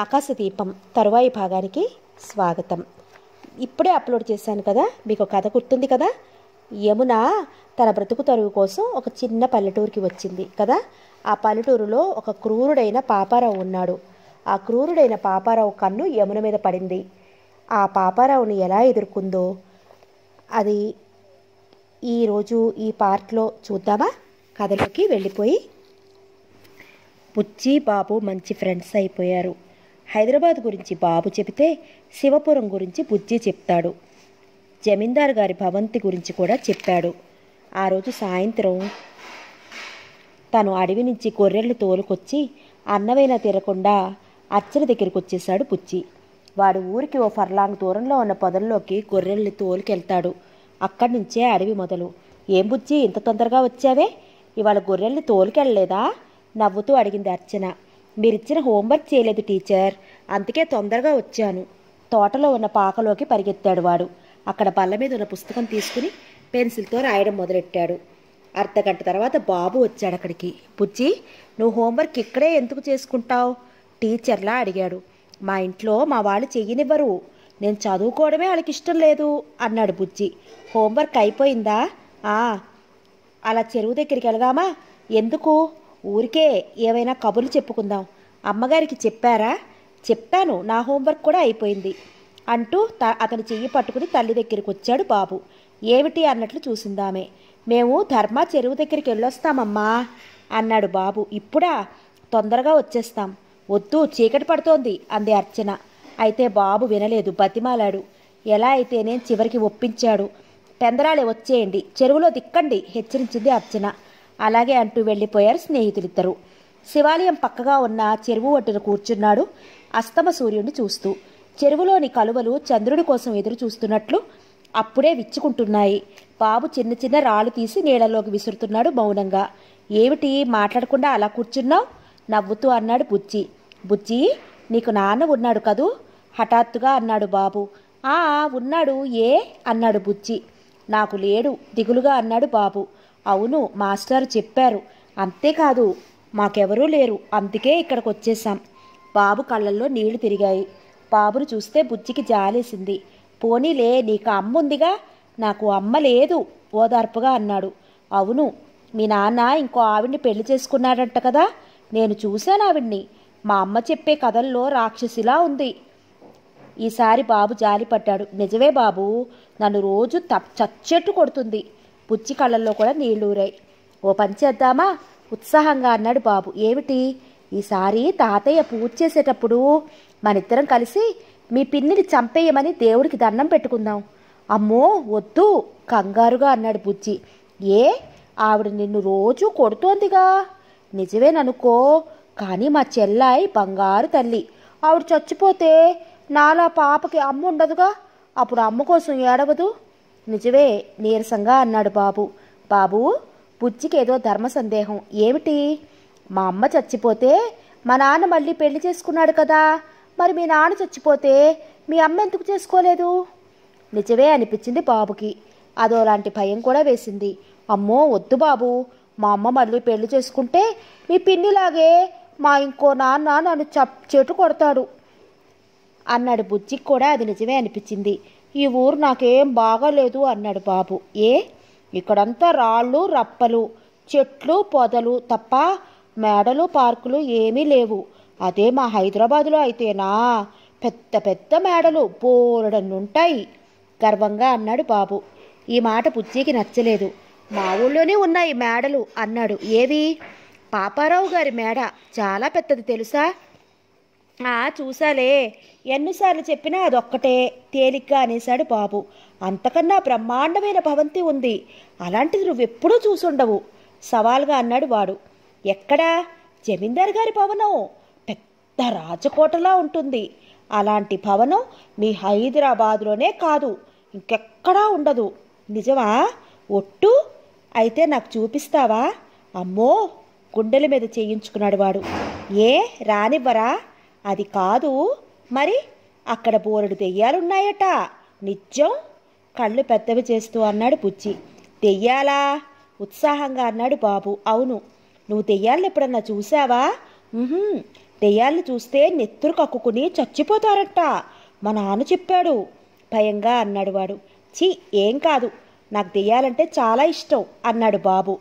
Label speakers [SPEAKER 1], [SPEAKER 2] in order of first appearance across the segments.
[SPEAKER 1] ఆకాశదీపం తరువాయి భాగానికి స్వాగతం ఇప్పుడే అప్లోడ్ చేశాను కదా మీకు కథ గుర్తుంది కదా యమున తన బ్రతుకు తరువు కోసం ఒక చిన్న పల్లెటూరుకి వచ్చింది కదా ఆ పల్లెటూరులో ఒక క్రూరుడైన పాపారావు ఉన్నాడు ఆ క్రూరుడైన పాపారావు కన్ను యమున మీద పడింది ఆ పాపారావుని ఎలా ఎదుర్కొందో అది ఈరోజు ఈ పార్ట్లో చూద్దామా కథలోకి వెళ్ళిపోయి బుచ్చి బాబు మంచి ఫ్రెండ్స్ అయిపోయారు హైదరాబాద్ గురించి బాబు చెబితే శివపురం గురించి బుజ్జి చెప్తాడు జమీందారు గారి భవంతి గురించి కూడా చెప్పాడు ఆ రోజు సాయంత్రం తను అడవి నుంచి గొర్రెలు తోలుకొచ్చి అన్నమైన తీరకుండా అర్చన దగ్గరికి వచ్చేశాడు బుజ్జి వాడు ఊరికి ఓ ఫర్లాంగ్ దూరంలో ఉన్న పొదల్లోకి గొర్రెల్ని తోలుకెళ్తాడు అక్కడి నుంచే అడవి మొదలు ఏం బుజ్జి ఇంత తొందరగా వచ్చావే ఇవాళ గొర్రెల్ని తోలుకెళ్ళలేదా నవ్వుతూ అడిగింది అర్చన మీరిచ్చిన హోంవర్క్ చేయలేదు టీచర్ అందుకే తొందరగా వచ్చాను తోటలో ఉన్న పాకలోకి పరిగెత్తాడు వాడు అక్కడ బల్ల మీద ఉన్న పుస్తకం తీసుకుని పెన్సిల్తో రాయడం మొదలెట్టాడు అర్ధగంట తర్వాత బాబు వచ్చాడు అక్కడికి బుజ్జి నువ్వు హోంవర్క్ ఇక్కడే ఎందుకు చేసుకుంటావు టీచర్లా అడిగాడు మా ఇంట్లో మా వాళ్ళు చెయ్యనివ్వరు నేను చదువుకోవడమే వాళ్ళకి ఇష్టం లేదు అన్నాడు బుజ్జి హోంవర్క్ అయిపోయిందా అలా చెరువు దగ్గరికి వెళదామా ఎందుకు ఊరికే ఏవైనా కబుర్లు చెప్పుకుందాం అమ్మగారికి చెప్పారా చెప్పాను నా హోంవర్క్ కూడా అయిపోయింది అంటూ త అతని చెయ్యి పట్టుకుని తల్లి దగ్గరికి వచ్చాడు బాబు ఏమిటి అన్నట్లు చూసిందామే మేము ధర్మా చెరువు దగ్గరికి వెళ్ళొస్తామమ్మా అన్నాడు బాబు ఇప్పుడా తొందరగా వచ్చేస్తాం వద్దు చీకటి పడుతోంది అంది అర్చన అయితే బాబు వినలేదు బతిమాలాడు ఎలా అయితే నేను చివరికి ఒప్పించాడు పెందరాలే వచ్చేయండి చెరువులో దిక్కండి హెచ్చరించింది అర్చన అలాగే అంటూ వెళ్ళిపోయారు స్నేహితులిద్దరు శివాలయం పక్కగా ఉన్న చెరువు ఒడ్డున కూర్చున్నాడు అస్తమ సూర్యుడిని చూస్తూ చెరువులోని కలువలు చంద్రుడి కోసం ఎదురు చూస్తున్నట్లు అప్పుడే విచ్చుకుంటున్నాయి బాబు చిన్న చిన్న రాళ్ళు తీసి నీళ్ళలోకి విసురుతున్నాడు మౌనంగా ఏమిటి మాట్లాడకుండా అలా కూర్చున్నావు నవ్వుతూ అన్నాడు బుజ్జి బుజ్జి నీకు నాన్న ఉన్నాడు కదూ హఠాత్తుగా అన్నాడు బాబు ఆ ఉన్నాడు ఏ అన్నాడు బుజ్జి నాకు లేడు దిగులుగా అన్నాడు బాబు అవును మాస్టారు చెప్పారు అంతేకాదు మాకెవరూ లేరు అందుకే ఇక్కడికి వచ్చేసాం బాబు కళ్ళల్లో నీళ్లు తిరిగాయి బాబును చూస్తే బుజ్జికి జాలేసింది పోనీలే నీకు అమ్మ ఉందిగా నాకు అమ్మ లేదు ఓదార్పుగా అన్నాడు అవును మీ నాన్న ఇంకో ఆవిడ్ని పెళ్లి చేసుకున్నాడంట కదా నేను చూశాను ఆవిడ్ని మా అమ్మ చెప్పే కథల్లో రాక్షసిలా ఉంది ఈసారి బాబు జాలిపడ్డాడు నిజమే బాబు నన్ను రోజు తప్ చచ్చట్టు కొడుతుంది బుజ్జి కళ్ళల్లో కూడా నీళ్లూరాయి ఓ పని చేద్దామా ఉత్సాహంగా అన్నాడు బాబు ఏమిటి ఈసారి తాతయ్య పూజ చేసేటప్పుడు మనిద్దరం కలిసి మీ పిన్నిని చంపేయమని దేవుడికి దండం పెట్టుకుందాం అమ్మో వద్దు కంగారుగా అన్నాడు బుజ్జి ఏ ఆవిడ నిన్ను రోజూ కొడుతోందిగా నిజమేననుకో కానీ మా చెల్లాయి బంగారు తల్లి ఆవిడ చచ్చిపోతే నాలా పాపకి అమ్మ ఉండదుగా అప్పుడు అమ్మ కోసం ఏడవదు నిజమే నీరసంగా అన్నాడు బాబు బాబు బుజ్జికేదో ధర్మ సందేహం ఏమిటి మా అమ్మ చచ్చిపోతే మా నాన్న మళ్ళీ పెళ్లి చేసుకున్నాడు కదా మరి మీ నాన్న చచ్చిపోతే మీ అమ్మ ఎందుకు చేసుకోలేదు నిజమే అనిపించింది బాబుకి అదోలాంటి భయం కూడా వేసింది అమ్మో వద్దు బాబు మా అమ్మ మళ్ళీ పెళ్లి చేసుకుంటే మీ పిన్నిలాగే మా ఇంకో నాన్న నన్ను చెట్టు కొడతాడు అన్నాడు బుజ్జికి కూడా అది నిజమే అనిపించింది ఈ ఊరు నాకేం బాగలేదు అన్నాడు బాబు ఏ ఇక్కడంతా రాళ్ళు రప్పలు చెట్లు పొదలు తప్ప మేడలు పార్కులు ఏమీ లేవు అదే మా హైదరాబాదులో అయితేనా పెద్ద పెద్ద మేడలు బోరడన్నుంటాయి గర్వంగా అన్నాడు బాబు ఈ మాట బుజ్జికి నచ్చలేదు మా ఊళ్ళోనే ఉన్నాయి మేడలు అన్నాడు ఏవి పాపారావు గారి మేడ చాలా పెద్దది తెలుసా ఆ చూసాలే ఎన్నిసార్లు చెప్పినా అదొక్కటే తేలిగ్గా అనేశాడు బాబు అంతకన్నా బ్రహ్మాండమైన భవంతి ఉంది అలాంటిది నువ్వెప్పుడూ చూసుండవు సవాల్గా అన్నాడు వాడు ఎక్కడా జమీందార్ గారి భవనం పెద్ద రాజకోటలా ఉంటుంది అలాంటి భవనం మీ హైదరాబాదులోనే కాదు ఇంకెక్కడా ఉండదు నిజమా ఒట్టు అయితే నాకు చూపిస్తావా అమ్మో గుండెల మీద చేయించుకున్నాడు వాడు ఏ రానివ్వరా అది కాదు మరి అక్కడ బోరెడు దెయ్యాలున్నాయట నిత్యం కళ్ళు పెద్దవి చేస్తూ అన్నాడు పుచ్చి దెయ్యాలా ఉత్సాహంగా అన్నాడు బాబు అవును నువ్వు దెయ్యాలను ఎప్పుడన్నా చూసావా దెయ్యాలను చూస్తే నెత్తురు కక్కుకుని చచ్చిపోతారట మా నాన్న చెప్పాడు భయంగా అన్నాడు వాడు ఛీ ఏం కాదు నాకు దెయ్యాలంటే చాలా ఇష్టం అన్నాడు బాబు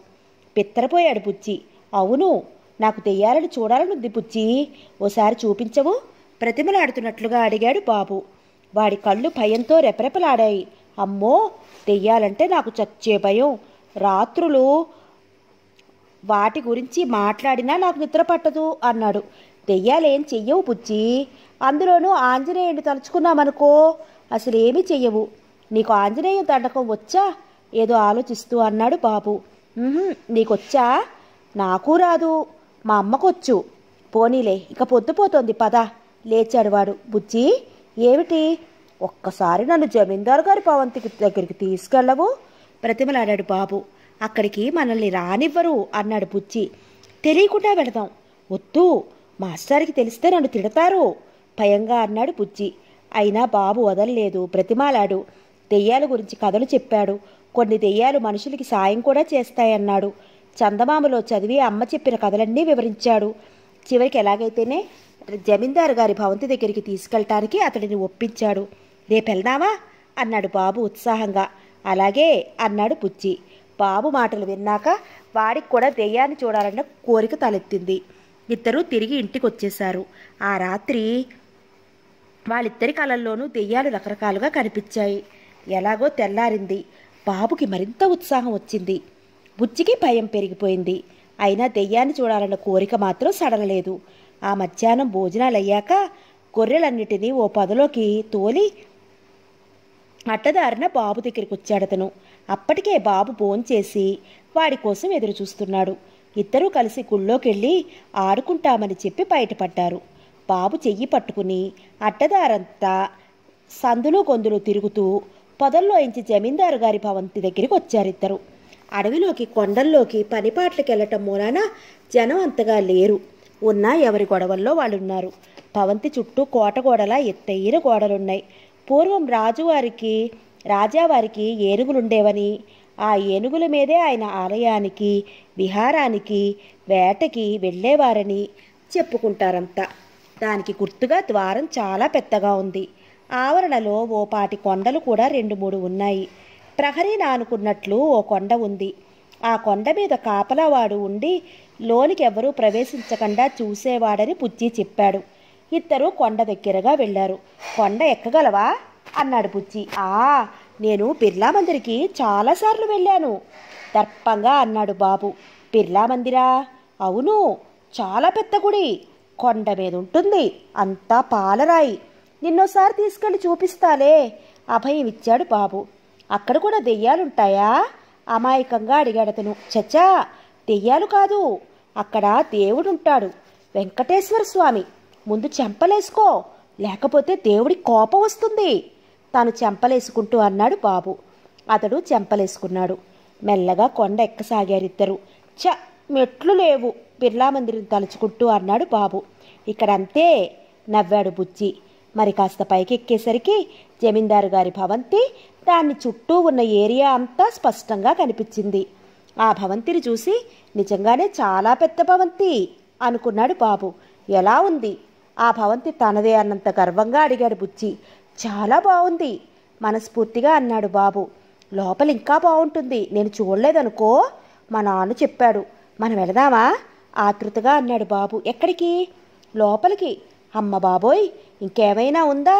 [SPEAKER 1] పిత్తరపోయాడు బుజ్జి అవును నాకు తెయ్యాలని చూడాలనుంది బుజ్జి ఓసారి చూపించవు ప్రతిమలాడుతున్నట్లుగా అడిగాడు బాబు వాడి కళ్ళు భయంతో రెపరెపలాడాయి అమ్మో తెయ్యాలంటే నాకు చచ్చే భయం రాత్రులు వాటి గురించి మాట్లాడినా నాకు నిద్ర పట్టదు అన్నాడు దెయ్యాలేం చెయ్యవు పుచ్చి అందులోనూ ఆంజనేయుడిని తలుచుకున్నామనుకో అసలేమీ చెయ్యవు నీకు ఆంజనేయ దండకం వచ్చా ఏదో ఆలోచిస్తూ అన్నాడు బాబు నీకొచ్చా నాకు రాదు మా అమ్మకొచ్చు పోనీలే ఇక పొద్దుపోతోంది పద లేచాడు వాడు బుజ్జి ఏమిటి ఒక్కసారి నన్ను జమీందారు గారి పవంతికి దగ్గరికి తీసుకెళ్ళవు ప్రతిమలాడాడు బాబు అక్కడికి మనల్ని రానివ్వరు అన్నాడు బుజ్జి తెలియకుండా వెళదాం వద్దు మాస్టార్కి తెలిస్తే నన్ను తిడతారు భయంగా అన్నాడు బుజ్జి అయినా బాబు వదలలేదు ప్రతిమాలాడు దెయ్యాల గురించి కథలు చెప్పాడు కొన్ని దెయ్యాలు మనుషులకి సాయం కూడా చేస్తాయన్నాడు చందమామలో చదివి అమ్మ చెప్పిన కథలన్నీ వివరించాడు చివరికి ఎలాగైతేనే జమీందారు గారి భవంతి దగ్గరికి తీసుకెళ్ళటానికి అతడిని ఒప్పించాడు రేపెళ్దామా అన్నాడు బాబు ఉత్సాహంగా అలాగే అన్నాడు పుచ్చి బాబు మాటలు విన్నాక వాడికి కూడా దెయ్యాన్ని చూడాలన్న కోరిక తలెత్తింది ఇద్దరూ తిరిగి ఇంటికి వచ్చేశారు ఆ రాత్రి వాళ్ళిద్దరి కళల్లోనూ దెయ్యాలు రకరకాలుగా కనిపించాయి ఎలాగో తెల్లారింది బాబుకి మరింత ఉత్సాహం వచ్చింది బుజ్జికి భయం పెరిగిపోయింది అయినా దెయ్యాన్ని చూడాలన్న కోరిక మాత్రం సడలలేదు ఆ మధ్యాహ్నం భోజనాలు అయ్యాక గొర్రెలన్నిటినీ ఓ పదలోకి తోలి అట్టదారిన బాబు దగ్గరికి వచ్చాడతను అప్పటికే బాబు భోంచేసి వాడి కోసం ఎదురు చూస్తున్నాడు ఇద్దరూ కలిసి గుళ్ళోకెళ్ళి ఆడుకుంటామని చెప్పి బయటపడ్డారు బాబు చెయ్యి పట్టుకుని అట్టదారంతా సందులు గొందులు తిరుగుతూ పొదల్లో ఇంచి జమీందారు గారి భవంతి దగ్గరికి వచ్చారిద్దరు అడవిలోకి కొండల్లోకి పనిపాట్లకెళ్ళటం మూలాన జనం అంతగా లేరు ఉన్నా ఎవరి గొడవల్లో వాళ్ళున్నారు పవంతి చుట్టూ కోట గోడలా ఎత్తైన గోడలున్నాయి పూర్వం రాజువారికి రాజావారికి ఏనుగులుండేవని ఆ ఏనుగుల మీదే ఆయన ఆలయానికి విహారానికి వేటకి వెళ్ళేవారని చెప్పుకుంటారంతా దానికి గుర్తుగా ద్వారం చాలా పెద్దగా ఉంది ఆవరణలో ఓపాటి కొండలు కూడా రెండు మూడు ఉన్నాయి ప్రహరీ అనుకున్నట్లు ఓ కొండ ఉంది ఆ కొండ మీద కాపలావాడు ఉండి లోనికి ఎవ్వరూ ప్రవేశించకుండా చూసేవాడని పుచ్చి చెప్పాడు ఇద్దరు కొండ దగ్గరగా వెళ్ళారు కొండ ఎక్కగలవా అన్నాడు పుచ్చి ఆ నేను బిర్లా మందిరికి చాలాసార్లు వెళ్ళాను దర్పంగా అన్నాడు బాబు బిర్లా మందిరా అవును చాలా పెద్ద గుడి కొండ మీద ఉంటుంది అంతా పాలరాయి నిన్నోసారి తీసుకెళ్ళి చూపిస్తాలే అభయం ఇచ్చాడు బాబు అక్కడ కూడా దెయ్యాలుంటాయా అమాయకంగా అడిగాడతను చచ్చా దెయ్యాలు కాదు అక్కడ దేవుడుంటాడు వెంకటేశ్వర స్వామి ముందు చెంపలేసుకో లేకపోతే దేవుడి కోపం వస్తుంది తాను చెంపలేసుకుంటూ అన్నాడు బాబు అతడు చెంపలేసుకున్నాడు మెల్లగా కొండ ఎక్కసాగారిద్దరు చ మెట్లు లేవు బిర్లా మందిరం తలుచుకుంటూ అన్నాడు బాబు ఇక్కడంతే నవ్వాడు బుజ్జి మరి కాస్త పైకెక్కేసరికి జమీందారు గారి భవంతి దాన్ని చుట్టూ ఉన్న ఏరియా అంతా స్పష్టంగా కనిపించింది ఆ భవంతిని చూసి నిజంగానే చాలా పెద్ద భవంతి అనుకున్నాడు బాబు ఎలా ఉంది ఆ భవంతి తనదే అన్నంత గర్వంగా అడిగాడు బుచ్చి చాలా బాగుంది మనస్ఫూర్తిగా అన్నాడు బాబు లోపల ఇంకా బాగుంటుంది నేను చూడలేదనుకో మా నాన్న చెప్పాడు మనం వెళదామా ఆతృతగా అన్నాడు బాబు ఎక్కడికి లోపలికి అమ్మ బాబోయ్ ఇంకేమైనా ఉందా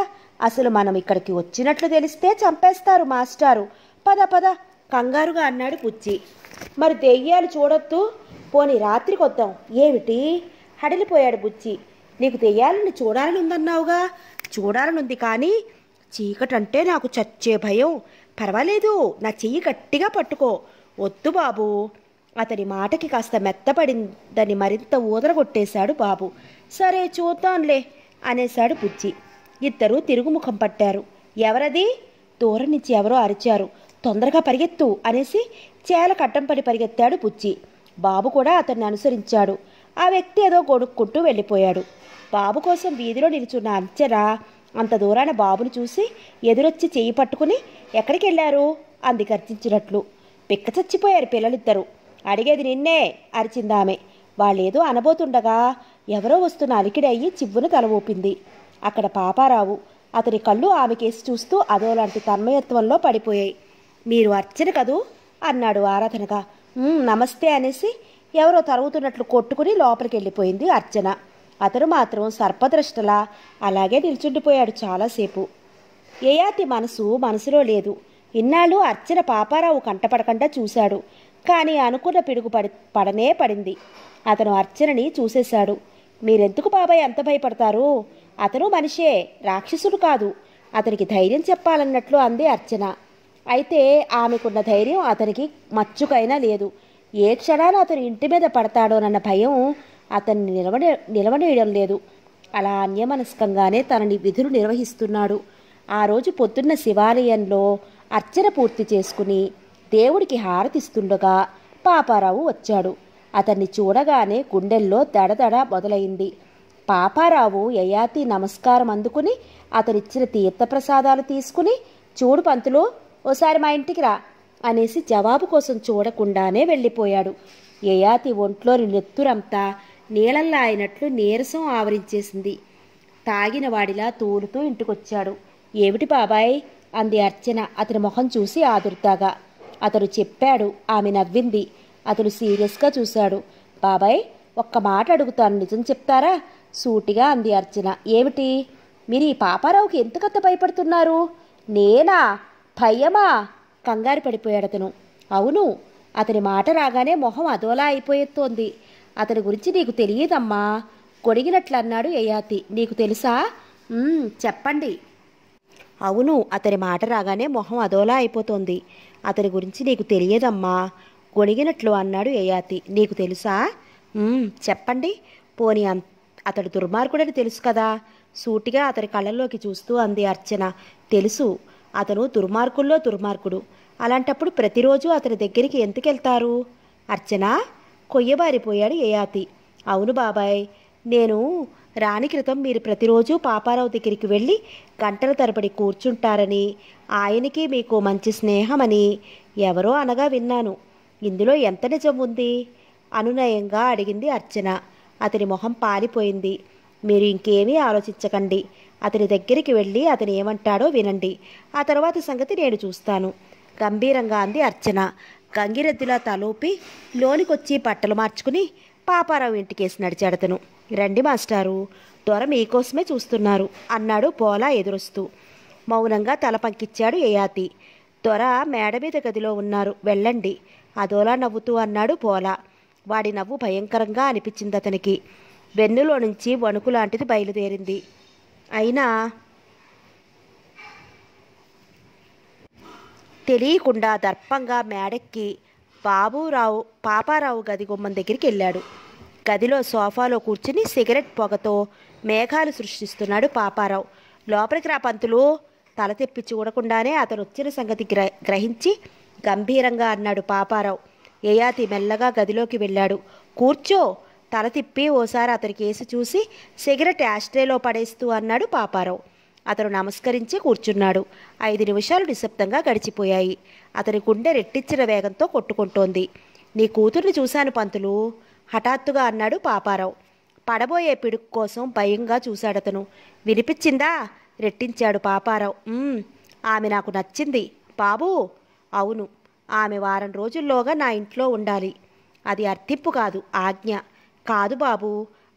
[SPEAKER 1] అసలు మనం ఇక్కడికి వచ్చినట్లు తెలిస్తే చంపేస్తారు మాస్టారు పద పద కంగారుగా అన్నాడు పుచ్చి మరి దెయ్యాలు చూడొద్దు పోని రాత్రికి వద్దాం ఏమిటి హడిలిపోయాడు బుచ్చి నీకు దెయ్యాలను చూడాలని ఉందన్నావుగా చూడాలనుంది కానీ చీకటంటే నాకు చచ్చే భయం పర్వాలేదు నా చెయ్యి గట్టిగా పట్టుకో వద్దు బాబు అతని మాటకి కాస్త మెత్తపడిందని మరింత ఊదరగొట్టేశాడు బాబు సరే చూద్దాంలే అనేశాడు పుచ్చి ఇద్దరూ తిరుగుముఖం పట్టారు ఎవరది దూరం నుంచి ఎవరో అరిచారు తొందరగా పరిగెత్తు అనేసి చేల కట్టం పడి పరిగెత్తాడు పుచ్చి బాబు కూడా అతన్ని అనుసరించాడు ఆ వ్యక్తి ఏదో గొడుక్కుంటూ వెళ్ళిపోయాడు బాబు కోసం వీధిలో నిలుచున్న అంచనా అంత దూరాన బాబును చూసి ఎదురొచ్చి చేయి పట్టుకుని ఎక్కడికి వెళ్ళారు అంది గర్జించినట్లు పిక్క చచ్చిపోయారు పిల్లలిద్దరూ అడిగేది నిన్నే అరిచిందామె వాళ్ళేదో అనబోతుండగా ఎవరో వస్తున్న అలికిడి అయ్యి చివ్వును తల ఊపింది అక్కడ పాపారావు అతని కళ్ళు ఆమెకేసి చూస్తూ అదోలాంటి తన్మయత్వంలో పడిపోయాయి మీరు అర్చన కదూ అన్నాడు ఆరాధనగా నమస్తే అనేసి ఎవరో తరుగుతున్నట్లు కొట్టుకుని లోపలికి వెళ్ళిపోయింది అర్చన అతను మాత్రం సర్పదృష్టలా అలాగే నిల్చుండిపోయాడు చాలాసేపు ఏయాతి మనసు మనసులో లేదు ఇన్నాళ్ళు అర్చన పాపారావు కంటపడకుండా చూశాడు కానీ అనుకున్న పిడుగు పడి పడనే పడింది అతను అర్చనని చూసేశాడు మీరెందుకు బాబాయ్ అంత భయపడతారు అతను మనిషే రాక్షసుడు కాదు అతనికి ధైర్యం చెప్పాలన్నట్లు అంది అర్చన అయితే ఆమెకున్న ధైర్యం అతనికి మచ్చుకైనా లేదు ఏ క్షణాన అతను ఇంటి మీద పడతాడోనన్న భయం అతన్ని నిలవ నిలవనేయడం లేదు అలా అన్యమనస్కంగానే తనని విధులు నిర్వహిస్తున్నాడు ఆ రోజు పొద్దున్న శివాలయంలో అర్చన పూర్తి చేసుకుని దేవుడికి హారతిస్తుండగా పాపారావు వచ్చాడు అతన్ని చూడగానే గుండెల్లో దడదడ మొదలైంది పాపారావు యయాతి నమస్కారం అందుకుని అతనిచ్చిన తీర్థప్రసాదాలు తీసుకుని చూడు పంతులు ఓసారి మా ఇంటికి రా అనేసి జవాబు కోసం చూడకుండానే వెళ్ళిపోయాడు యయాతి ఒంట్లోని నెత్తురంతా నీళ్ళల్లా అయినట్లు నీరసం ఆవరించేసింది తాగిన వాడిలా తూలుతూ ఇంటికొచ్చాడు ఏమిటి బాబాయ్ అంది అర్చన అతని మొహం చూసి ఆదుర్దాగా అతడు చెప్పాడు ఆమె నవ్వింది అతడు సీరియస్గా చూశాడు బాబాయ్ ఒక్క మాట అడుగుతాను నిజం చెప్తారా సూటిగా అంది అర్చన ఏమిటి మీరు ఈ పాపారావుకి ఎందుకంత భయపడుతున్నారు నేనా భయమా కంగారు పడిపోయాడు అతను అవును అతని మాట రాగానే మొహం అదోలా అయిపోయేస్తోంది అతని గురించి నీకు తెలియదమ్మా కొడిగినట్లు అన్నాడు యయాతి నీకు తెలుసా చెప్పండి అవును అతని మాట రాగానే మొహం అదోలా అయిపోతోంది అతని గురించి నీకు తెలియదమ్మా గొణిగినట్లు అన్నాడు యయాతి నీకు తెలుసా చెప్పండి పోని అతడు దుర్మార్గుడని తెలుసు కదా సూటిగా అతడి కళ్ళల్లోకి చూస్తూ అంది అర్చన తెలుసు అతను దుర్మార్గుల్లో దుర్మార్గుడు అలాంటప్పుడు ప్రతిరోజు అతని దగ్గరికి ఎందుకెళ్తారు అర్చన కొయ్యబారిపోయాడు యయాతి అవును బాబాయ్ నేను రాని క్రితం మీరు ప్రతిరోజు పాపారావు దగ్గరికి వెళ్ళి గంటల తరబడి కూర్చుంటారని ఆయనకి మీకు మంచి స్నేహమని ఎవరో అనగా విన్నాను ఇందులో ఎంత నిజం ఉంది అనునయంగా అడిగింది అర్చన అతని మొహం పారిపోయింది మీరు ఇంకేమీ ఆలోచించకండి అతని దగ్గరికి వెళ్ళి అతను ఏమంటాడో వినండి ఆ తర్వాత సంగతి నేను చూస్తాను గంభీరంగా అంది అర్చన గంగిరెద్దులా తలూపి లోనికొచ్చి బట్టలు మార్చుకుని పాపారావు ఇంటికేసి నడిచాడతను రండి మాస్టారు దొర మీకోసమే చూస్తున్నారు అన్నాడు పోలా ఎదురొస్తూ మౌనంగా తల పంకిచ్చాడు యయాతి దొర మేడ మీద గదిలో ఉన్నారు వెళ్ళండి అదోలా నవ్వుతూ అన్నాడు పోలా వాడి నవ్వు భయంకరంగా అనిపించింది అతనికి వెన్నులో నుంచి వణుకు లాంటిది బయలుదేరింది అయినా తెలియకుండా దర్పంగా మేడెక్కి బాబురావు పాపారావు గది గుమ్మం దగ్గరికి వెళ్ళాడు గదిలో సోఫాలో కూర్చుని సిగరెట్ పొగతో మేఘాలు సృష్టిస్తున్నాడు పాపారావు లోపలికి రా పంతులు తల తెప్పి చూడకుండానే అతను వచ్చిన సంగతి గ్రహించి గంభీరంగా అన్నాడు పాపారావు యయాతి మెల్లగా గదిలోకి వెళ్ళాడు కూర్చో తల తిప్పి ఓసారి అతని కేసు చూసి సిగరెట్ యాస్ట్రేలో పడేస్తూ అన్నాడు పాపారావు అతను నమస్కరించి కూర్చున్నాడు ఐదు నిమిషాలు నిశ్శబ్దంగా గడిచిపోయాయి అతని గుండె రెట్టించిన వేగంతో కొట్టుకుంటోంది నీ కూతుర్ని చూశాను పంతులు హఠాత్తుగా అన్నాడు పాపారావు పడబోయే పిడుక్ కోసం భయంగా చూశాడతను వినిపించిందా రెట్టించాడు పాపారావు ఆమె నాకు నచ్చింది బాబూ అవును ఆమె వారం రోజుల్లోగా నా ఇంట్లో ఉండాలి అది అర్థిప్పు కాదు ఆజ్ఞ కాదు బాబు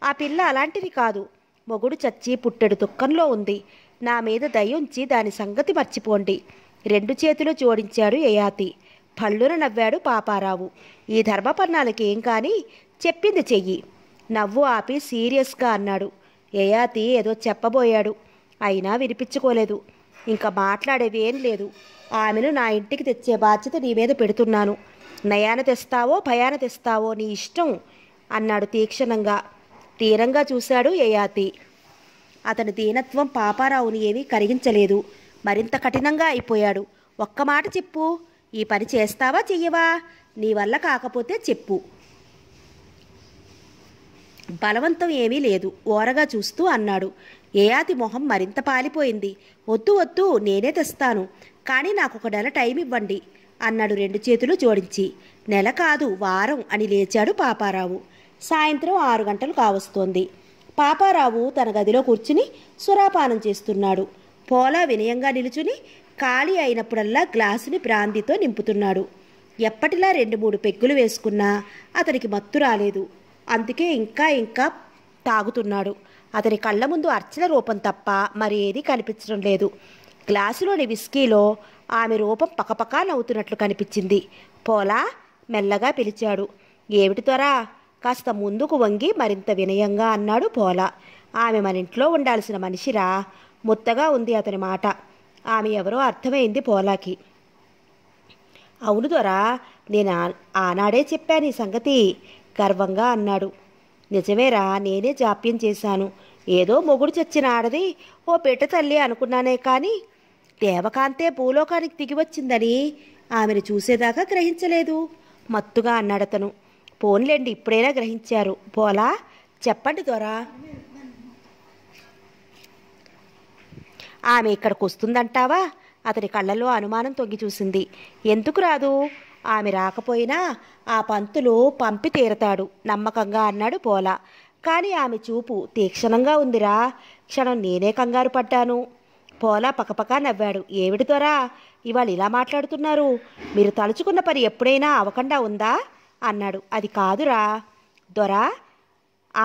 [SPEAKER 1] ఆ పిల్ల అలాంటిది కాదు మొగుడు చచ్చి పుట్టెడు దుఃఖంలో ఉంది నా మీద దయ్యుంచి దాని సంగతి మర్చిపోండి రెండు చేతులు జోడించాడు యయాతి పళ్ళున నవ్వాడు పాపారావు ఈ ధర్మపర్ణాలకి ఏం కానీ చెప్పింది చెయ్యి నవ్వు ఆపి సీరియస్గా అన్నాడు యయాతి ఏదో చెప్పబోయాడు అయినా వినిపించుకోలేదు ఇంకా మాట్లాడేవి ఏం లేదు ఆమెను నా ఇంటికి తెచ్చే బాధ్యత నీ మీద పెడుతున్నాను నయాన తెస్తావో భయాన తెస్తావో నీ ఇష్టం అన్నాడు తీక్షణంగా తీరంగా చూశాడు యయాతి అతని దీనత్వం పాపారావుని ఏమీ కరిగించలేదు మరింత కఠినంగా అయిపోయాడు ఒక్క మాట చెప్పు ఈ పని చేస్తావా చెయ్యవా నీ వల్ల కాకపోతే చెప్పు బలవంతం ఏమీ లేదు ఓరగా చూస్తూ అన్నాడు ఏయాతి మొహం మరింత పాలిపోయింది వద్దు వద్దు నేనే తెస్తాను కానీ నాకు ఒక నెల టైం ఇవ్వండి అన్నాడు రెండు చేతులు జోడించి నెల కాదు వారం అని లేచాడు పాపారావు సాయంత్రం ఆరు గంటలు కావస్తోంది పాపారావు తన గదిలో కూర్చుని సురాపానం చేస్తున్నాడు పోలా వినయంగా నిలుచుని ఖాళీ అయినప్పుడల్లా గ్లాసుని ప్రాంతితో నింపుతున్నాడు ఎప్పటిలా రెండు మూడు పెగ్గులు వేసుకున్నా అతనికి మత్తు రాలేదు అందుకే ఇంకా ఇంకా తాగుతున్నాడు అతని కళ్ళ ముందు అర్చన రూపం తప్ప మరేది కనిపించడం లేదు గ్లాసులోని విస్కీలో ఆమె రూపం పకపకా నవ్వుతున్నట్లు కనిపించింది పోలా మెల్లగా పిలిచాడు ఏమిటి త్వరా కాస్త ముందుకు వంగి మరింత వినయంగా అన్నాడు పోలా ఆమె మన ఇంట్లో ఉండాల్సిన మనిషిరా ముత్తగా ఉంది అతని మాట ఆమె ఎవరో అర్థమైంది పోలాకి అవును ద్వారా నేను ఆనాడే చెప్పాను ఈ సంగతి గర్వంగా అన్నాడు నిజమేరా నేనే జాప్యం చేశాను ఏదో మొగుడు చచ్చిన ఆడది ఓ పెట్ట తల్లి అనుకున్నానే కానీ దేవకాంతే భూలోకానికి దిగివచ్చిందని ఆమెను చూసేదాకా గ్రహించలేదు మత్తుగా అన్నాడతను పోన్లేండి ఇప్పుడైనా గ్రహించారు పోలా చెప్పండి దొరా ఆమె ఇక్కడికి వస్తుందంటావా అతని కళ్ళలో అనుమానం తొంగి చూసింది ఎందుకు రాదు ఆమె రాకపోయినా ఆ పంతులు పంపి తీరతాడు నమ్మకంగా అన్నాడు పోలా కానీ ఆమె చూపు తీక్షణంగా ఉందిరా క్షణం నేనే కంగారు పడ్డాను పోలా పకపక నవ్వాడు ఏమిటి దొరా ఇవాళ ఇలా మాట్లాడుతున్నారు మీరు తలుచుకున్న పని ఎప్పుడైనా అవకుండా ఉందా అన్నాడు అది కాదురా దొరా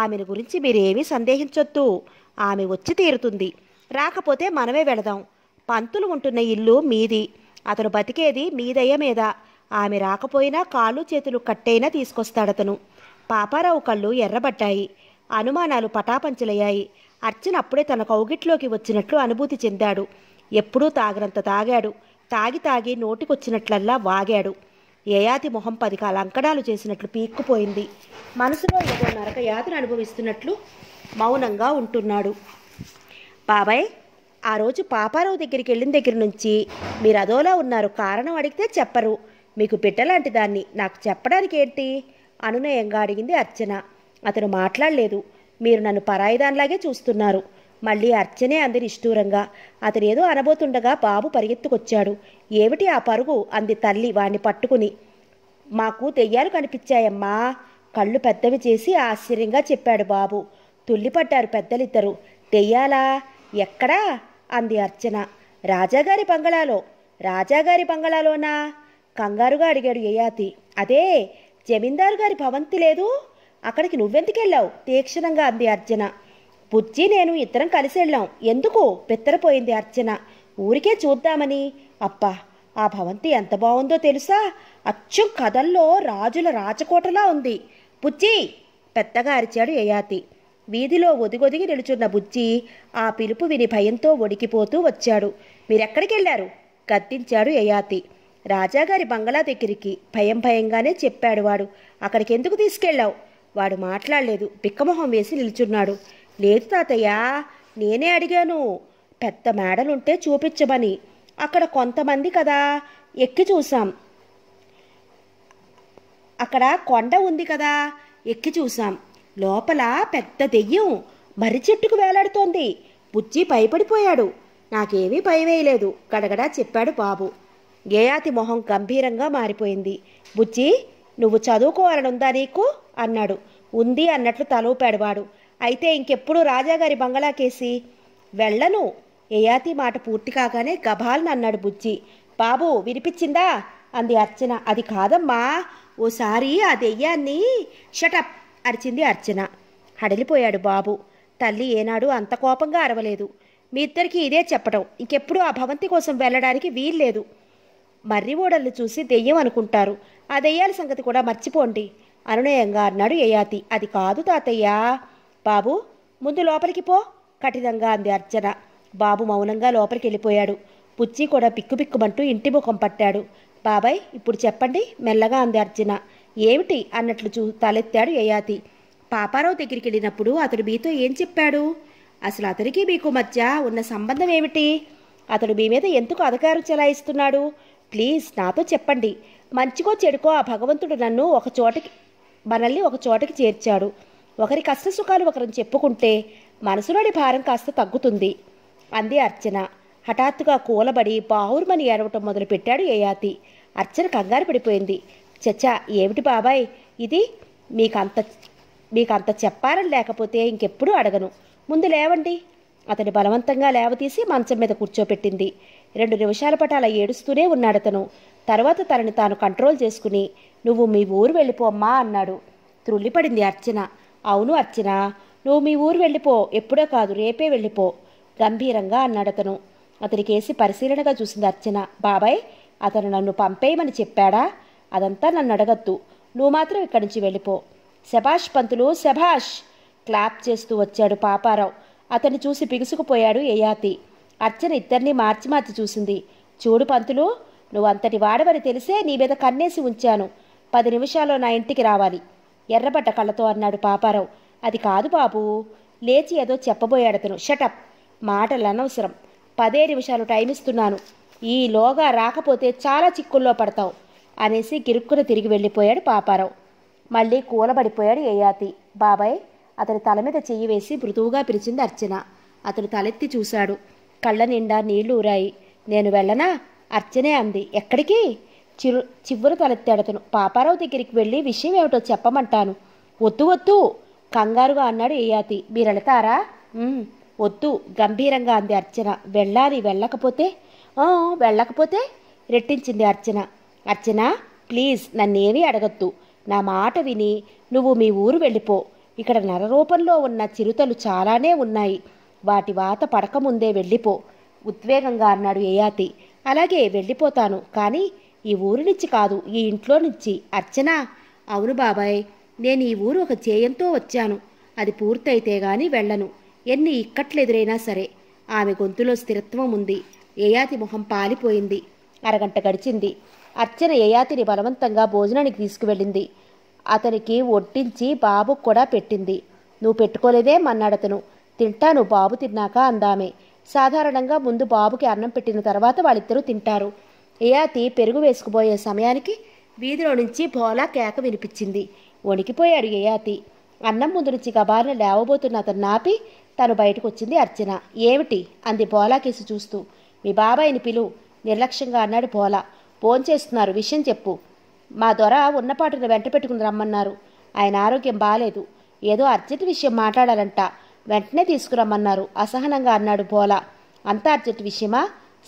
[SPEAKER 1] ఆమెను గురించి మీరేమీ సందేహించొద్దు ఆమె వచ్చి తీరుతుంది రాకపోతే మనమే వెళదాం పంతులు ఉంటున్న ఇల్లు మీది అతను బతికేది మీదయ్య మీద ఆమె రాకపోయినా కాళ్ళు చేతులు కట్టైనా తీసుకొస్తాడతను పాపారావు కళ్ళు ఎర్రబడ్డాయి అనుమానాలు పటాపంచలయ్యాయి అర్చన అప్పుడే తన కౌగిట్లోకి వచ్చినట్లు అనుభూతి చెందాడు ఎప్పుడూ తాగనంత తాగాడు తాగి తాగి నోటికొచ్చినట్లల్లా వాగాడు ఏయాతి మొహం పదికాల అంకణాలు చేసినట్లు పీక్కుపోయింది మనసులో ఏదో నరక యాతను అనుభవిస్తున్నట్లు మౌనంగా ఉంటున్నాడు బాబాయ్ ఆ రోజు పాపారావు దగ్గరికి వెళ్ళిన దగ్గర నుంచి మీరు అదోలా ఉన్నారు కారణం అడిగితే చెప్పరు మీకు బిడ్డలాంటి దాన్ని నాకు చెప్పడానికి ఏంటి అనునయంగా అడిగింది అర్చన అతను మాట్లాడలేదు మీరు నన్ను పరాయిదానిలాగే చూస్తున్నారు మళ్ళీ అర్చనే అంది నిష్ఠూరంగా అతనేదో అనబోతుండగా బాబు పరిగెత్తుకొచ్చాడు ఏమిటి ఆ పరుగు అంది తల్లి వాణ్ణి పట్టుకుని మాకు తెయ్యాలు కనిపించాయమ్మా కళ్ళు పెద్దవి చేసి ఆశ్చర్యంగా చెప్పాడు బాబు తుల్లిపడ్డారు పెద్దలిద్దరూ తెయ్యాలా ఎక్కడా అంది అర్చన రాజాగారి బంగళాలో రాజాగారి బంగళాలోనా కంగారుగా అడిగాడు యయాతి అదే జమీందారు గారి భవంతి లేదు అక్కడికి నువ్వెందుకెళ్ళావు తీక్షణంగా అంది అర్చన బుజ్జి నేను ఇద్దరం కలిసి వెళ్ళాం ఎందుకు పెత్తరపోయింది అర్చన ఊరికే చూద్దామని అప్పా ఆ భవంతి ఎంత బాగుందో తెలుసా అచ్చు కథల్లో రాజుల రాజకోటలా ఉంది బుజ్జి పెద్దగా అరిచాడు యయాతి వీధిలో ఒదిగొదిగి నిలుచున్న బుజ్జి ఆ పిలుపు విని భయంతో ఒడికిపోతూ వచ్చాడు మీరెక్కడికెళ్ళారు గద్దించాడు యయాతి రాజాగారి బంగళా దగ్గరికి భయం భయంగానే చెప్పాడు వాడు అక్కడికెందుకు తీసుకెళ్ళావు వాడు మాట్లాడలేదు పిక్కమొహం వేసి నిల్చున్నాడు లేదు తాతయ్య నేనే అడిగాను పెద్ద మేడలుంటే చూపించమని అక్కడ కొంతమంది కదా ఎక్కి చూసాం అక్కడ కొండ ఉంది కదా ఎక్కి చూసాం లోపల పెద్ద దెయ్యం మర్రి చెట్టుకు వేలాడుతోంది బుజ్జి భయపడిపోయాడు నాకేమీ భయమేయలేదు గడగడా చెప్పాడు బాబు గేయాతి మొహం గంభీరంగా మారిపోయింది బుజ్జి నువ్వు చదువుకోవాలనుందా నీకు అన్నాడు ఉంది అన్నట్లు తలూపాడు వాడు అయితే ఇంకెప్పుడు రాజాగారి బంగళాకేసి వెళ్ళను ఏయాతి మాట పూర్తి కాగానే గభాల్ని అన్నాడు బుజ్జి బాబు వినిపించిందా అంది అర్చన అది కాదమ్మా ఓసారి ఆ దెయ్యాన్ని షటప్ అరిచింది అర్చన హడలిపోయాడు బాబు తల్లి ఏనాడు అంత కోపంగా అరవలేదు మీ ఇద్దరికి ఇదే చెప్పడం ఇంకెప్పుడు ఆ భవంతి కోసం వెళ్ళడానికి వీల్లేదు మర్రి ఓడల్ని చూసి దెయ్యం అనుకుంటారు ఆ దెయ్యాల సంగతి కూడా మర్చిపోండి అనునయంగా అన్నాడు యయాతి అది కాదు తాతయ్య బాబు ముందు లోపలికి పో కఠినంగా అంది అర్చన బాబు మౌనంగా లోపలికి వెళ్ళిపోయాడు పుచ్చి కూడా పిక్కుపిక్కుమంటూ ఇంటి ముఖం పట్టాడు బాబాయ్ ఇప్పుడు చెప్పండి మెల్లగా అంది అర్చన ఏమిటి అన్నట్లు చూ తలెత్తాడు యయాతి పాపారావు దగ్గరికి వెళ్ళినప్పుడు అతడు మీతో ఏం చెప్పాడు అసలు అతనికి మీకు మధ్య ఉన్న సంబంధం ఏమిటి అతడు మీ మీద ఎందుకు అధికారం చెలాయిస్తున్నాడు ప్లీజ్ నాతో చెప్పండి మంచికో చెడుకో ఆ భగవంతుడు నన్ను ఒక చోటకి మనల్ని ఒక చోటకి చేర్చాడు ఒకరి కష్ట సుఖాలు ఒకరిని చెప్పుకుంటే మనసులోని భారం కాస్త తగ్గుతుంది అంది అర్చన హఠాత్తుగా కూలబడి బాహుర్మని ఏడవటం మొదలుపెట్టాడు యయాతి అర్చన కంగారు పడిపోయింది చచ్చా ఏమిటి బాబాయ్ ఇది మీకంత మీకంత చెప్పారని లేకపోతే ఇంకెప్పుడు అడగను ముందు లేవండి అతడు బలవంతంగా లేవతీసి మంచం మీద కూర్చోపెట్టింది రెండు నిమిషాల పాటు అలా ఏడుస్తూనే ఉన్నాడతను తర్వాత తనని తాను కంట్రోల్ చేసుకుని నువ్వు మీ ఊరు వెళ్ళిపో అమ్మా అన్నాడు త్రుల్లిపడింది అర్చన అవును అర్చన నువ్వు మీ ఊరు వెళ్ళిపో ఎప్పుడో కాదు రేపే వెళ్ళిపో గంభీరంగా అన్నాడు అతను అతనికేసి పరిశీలనగా చూసింది అర్చన బాబాయ్ అతను నన్ను పంపేయమని చెప్పాడా అదంతా నన్ను అడగద్దు నువ్వు మాత్రం ఇక్కడి నుంచి వెళ్ళిపో శభాష్ పంతులు శభాష్ క్లాప్ చేస్తూ వచ్చాడు పాపారావు అతన్ని చూసి బిగుసుకుపోయాడు యయాతి అర్చన ఇద్దరిని మార్చి మార్చి చూసింది చూడు పంతులు నువ్వు అంతటి వాడవని తెలిసే నీ మీద కన్నేసి ఉంచాను పది నిమిషాల్లో నా ఇంటికి రావాలి ఎర్రబట్ట కళ్ళతో అన్నాడు పాపారావు అది కాదు బాబు లేచి ఏదో చెప్పబోయాడు అతను షటప్ మాటలు అనవసరం పదే నిమిషాలు టైం ఇస్తున్నాను ఈలోగా రాకపోతే చాలా చిక్కుల్లో పడతావు అనేసి గిరుక్కున తిరిగి వెళ్ళిపోయాడు పాపారావు మళ్ళీ కూలబడిపోయాడు ఏయాతి బాబాయ్ అతని తల మీద చెయ్యి వేసి మృదువుగా పిలిచింది అర్చన అతను తలెత్తి చూశాడు కళ్ళ నిండా నీళ్లు ఊరాయి నేను వెళ్ళనా అర్చనే అంది ఎక్కడికి చిరు చివరు తలెత్తాడతను పాపారావు దగ్గరికి వెళ్ళి విషయం ఏమిటో చెప్పమంటాను వద్దు వద్దు కంగారుగా అన్నాడు ఏయాతి మీరు వెళతారా వద్దు గంభీరంగా అంది అర్చన వెళ్ళాలి వెళ్ళకపోతే వెళ్ళకపోతే రెట్టించింది అర్చన అర్చన ప్లీజ్ నన్నేమీ అడగద్దు నా మాట విని నువ్వు మీ ఊరు వెళ్ళిపో ఇక్కడ నరరూపంలో ఉన్న చిరుతలు చాలానే ఉన్నాయి వాటి వాత పడకముందే వెళ్ళిపో ఉద్వేగంగా అన్నాడు ఏయాతి అలాగే వెళ్ళిపోతాను కానీ ఈ ఊరు నుంచి కాదు ఈ ఇంట్లో నుంచి అర్చన అవును బాబాయ్ నేను ఈ ఊరు ఒక చేయంతో వచ్చాను అది పూర్తయితే గాని వెళ్ళను ఎన్ని ఇక్కట్లెదురైనా ఎదురైనా సరే ఆమె గొంతులో స్థిరత్వం ఉంది ఏయాతి మొహం పాలిపోయింది అరగంట గడిచింది అర్చన ఏయాతిని బలవంతంగా భోజనానికి తీసుకువెళ్ళింది అతనికి వడ్డించి బాబు కూడా పెట్టింది నువ్వు పెట్టుకోలేదే తింటా తింటాను బాబు తిన్నాక అందామే సాధారణంగా ముందు బాబుకి అన్నం పెట్టిన తర్వాత వాళ్ళిద్దరూ తింటారు యయాతి పెరుగు వేసుకుపోయే సమయానికి వీధిలో నుంచి భోలా కేక వినిపించింది వణికిపోయాడు యయాతి అన్నం ముందు నుంచి గబారిన లేవబోతున్న అతను నాపి తను బయటకు వచ్చింది అర్చన ఏమిటి అంది భోలా కేసు చూస్తూ మీ బాబాయిని పిలు నిర్లక్ష్యంగా అన్నాడు భోలా చేస్తున్నారు విషయం చెప్పు మా దొర ఉన్నపాటును వెంట పెట్టుకుని రమ్మన్నారు ఆయన ఆరోగ్యం బాగాలేదు ఏదో అర్జెంట్ విషయం మాట్లాడాలంట వెంటనే తీసుకురమ్మన్నారు అసహనంగా అన్నాడు భోలా అంత అర్జెంట్ విషయమా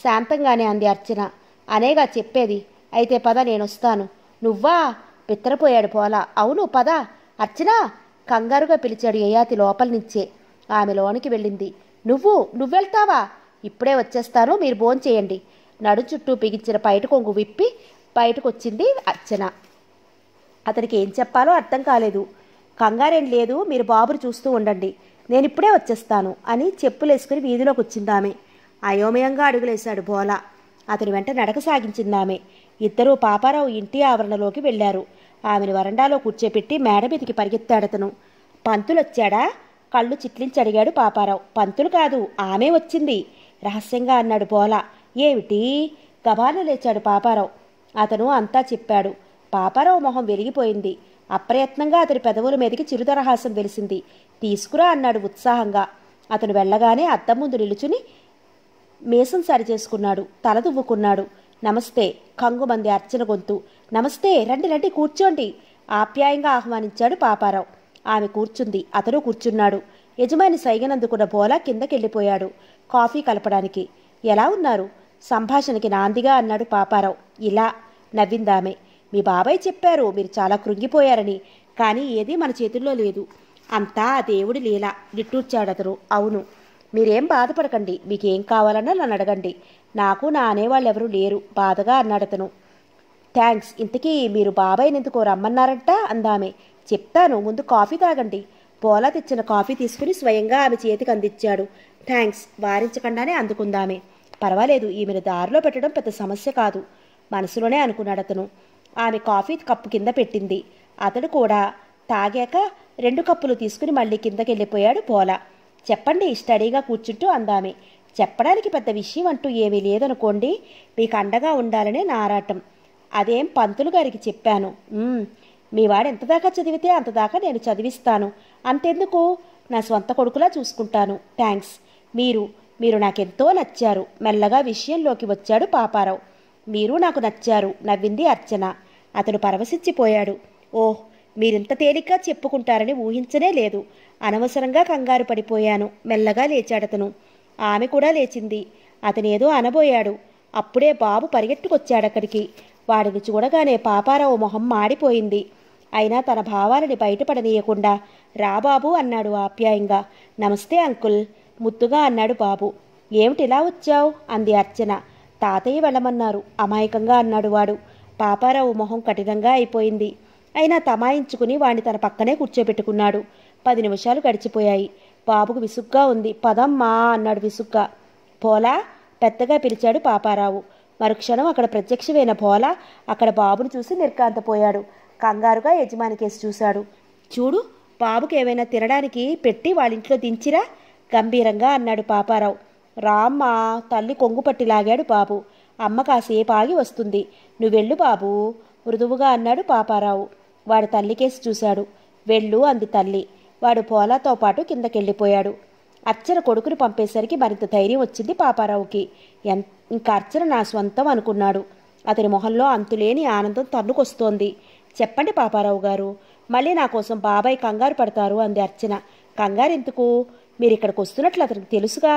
[SPEAKER 1] శాంతంగానే అంది అర్చన అనేగా చెప్పేది అయితే పద నేనొస్తాను నువ్వా పిత్తరపోయాడు పోలా అవును పద అర్చనా కంగారుగా పిలిచాడు యయాతి లోపల నుంచే ఆమె లోనికి వెళ్ళింది నువ్వు నువ్వెళ్తావా ఇప్పుడే వచ్చేస్తాను మీరు భోంచేయండి నడు చుట్టూ బిగించిన బయట కొంగు విప్పి బయటకొచ్చింది అర్చన అతనికి ఏం చెప్పాలో అర్థం కాలేదు కంగారేం లేదు మీరు బాబుని చూస్తూ ఉండండి నేను ఇప్పుడే వచ్చేస్తాను అని చెప్పులేసుకుని వీధిలోకి వచ్చిందామె అయోమయంగా అడుగులేశాడు బోలా అతని వెంట నడక సాగించిందామె ఇద్దరూ పాపారావు ఇంటి ఆవరణలోకి వెళ్లారు ఆమెను వరండాలో కూర్చోపెట్టి మేడ మీదకి పరిగెత్తాడతను పంతులొచ్చాడా కళ్ళు చిట్లించి అడిగాడు పాపారావు పంతులు కాదు ఆమె వచ్చింది రహస్యంగా అన్నాడు పోలా ఏమిటి గబాన లేచాడు పాపారావు అతను అంతా చెప్పాడు పాపారావు మొహం వెలిగిపోయింది అప్రయత్నంగా అతని పెదవుల మీదకి చిరుతరహాసం తెలిసింది తీసుకురా అన్నాడు ఉత్సాహంగా అతను వెళ్ళగానే అద్దం ముందు నిలుచుని మీసం చేసుకున్నాడు తలదువ్వుకున్నాడు నమస్తే కంగుమంది అర్చన గొంతు నమస్తే రండి రండి కూర్చోండి ఆప్యాయంగా ఆహ్వానించాడు పాపారావు ఆమె కూర్చుంది అతను కూర్చున్నాడు యజమాని సైగనందుకున్న బోలా కిందకెళ్ళిపోయాడు కాఫీ కలపడానికి ఎలా ఉన్నారు సంభాషణకి నాందిగా అన్నాడు పాపారావు ఇలా నవ్విందామె మీ బాబాయ్ చెప్పారు మీరు చాలా కృంగిపోయారని కానీ ఏదీ మన చేతుల్లో లేదు అంతా ఆ దేవుడి లీల నిట్టూర్చాడతను అవును మీరేం బాధపడకండి మీకేం కావాలన్నా నన్ను అడగండి నాకు నా అనేవాళ్ళు ఎవరూ లేరు బాధగా అన్నాడు అతను థ్యాంక్స్ ఇంతకీ మీరు బాబాయ్ ఎందుకు రమ్మన్నారంట అందామె చెప్తాను ముందు కాఫీ తాగండి పోలా తెచ్చిన కాఫీ తీసుకుని స్వయంగా ఆమె చేతికి అందించాడు థ్యాంక్స్ వారించకుండానే అందుకుందామే పర్వాలేదు ఈమెను దారిలో పెట్టడం పెద్ద సమస్య కాదు మనసులోనే అనుకున్నాడు అతను ఆమె కాఫీ కప్పు కింద పెట్టింది అతడు కూడా తాగాక రెండు కప్పులు తీసుకుని మళ్ళీ కిందకి వెళ్ళిపోయాడు పోలా చెప్పండి స్టడీగా కూర్చుంటూ అందామె చెప్పడానికి పెద్ద విషయం అంటూ ఏమీ లేదనుకోండి మీకు అండగా ఉండాలనే నారాటం అదేం పంతులు గారికి చెప్పాను మీ వాడు ఎంత దాకా చదివితే అంత దాకా నేను చదివిస్తాను అంతెందుకు నా స్వంత కొడుకులా చూసుకుంటాను థ్యాంక్స్ మీరు మీరు నాకెంతో నచ్చారు మెల్లగా విషయంలోకి వచ్చాడు పాపారావు మీరు నాకు నచ్చారు నవ్వింది అర్చన అతడు పరవశించిపోయాడు ఓహ్ మీరింత తేలిక చెప్పుకుంటారని ఊహించనే లేదు అనవసరంగా కంగారు పడిపోయాను మెల్లగా లేచాడతను ఆమె కూడా లేచింది అతనేదో అనబోయాడు అప్పుడే బాబు పరిగెట్టుకొచ్చాడక్కడికి వాడిని చూడగానే పాపారావు మొహం మాడిపోయింది అయినా తన భావాలని బయటపడనీయకుండా రాబాబు అన్నాడు ఆప్యాయంగా నమస్తే అంకుల్ ముద్దుగా అన్నాడు బాబు ఏమిటిలా వచ్చావు అంది అర్చన తాతయ్య వెళ్ళమన్నారు అమాయకంగా అన్నాడు వాడు పాపారావు మొహం కఠినంగా అయిపోయింది అయినా తమాయించుకుని వాణ్ణి తన పక్కనే కూర్చోబెట్టుకున్నాడు పది నిమిషాలు గడిచిపోయాయి బాబుకు విసుగ్గా ఉంది పదమ్మా అన్నాడు విసుగ్గా పోలా పెద్దగా పిలిచాడు పాపారావు మరుక్షణం అక్కడ ప్రత్యక్షమైన పోలా అక్కడ బాబును చూసి నిర్కాంతపోయాడు కంగారుగా యజమాని కేసు చూశాడు చూడు బాబుకి ఏమైనా తినడానికి పెట్టి వాళ్ళింట్లో దించిరా గంభీరంగా అన్నాడు పాపారావు రామ్మ తల్లి కొంగు పట్టి లాగాడు బాబు అమ్మ కాసేపు ఆగి వస్తుంది నువ్వెళ్ళు బాబు మృదువుగా అన్నాడు పాపారావు వాడు తల్లికేసి చూశాడు వెళ్ళు అంది తల్లి వాడు పోలాతో పాటు కిందకెళ్ళిపోయాడు అర్చన కొడుకుని పంపేసరికి మరింత ధైర్యం వచ్చింది పాపారావుకి ఎన్ ఇంకా అర్చన నా స్వంతం అనుకున్నాడు అతని మొహంలో అంతులేని ఆనందం తన్నుకొస్తోంది చెప్పండి పాపారావు గారు మళ్ళీ నా కోసం బాబాయ్ కంగారు పడతారు అంది అర్చన కంగారు ఎందుకు మీరు ఇక్కడికి వస్తున్నట్లు అతనికి తెలుసుగా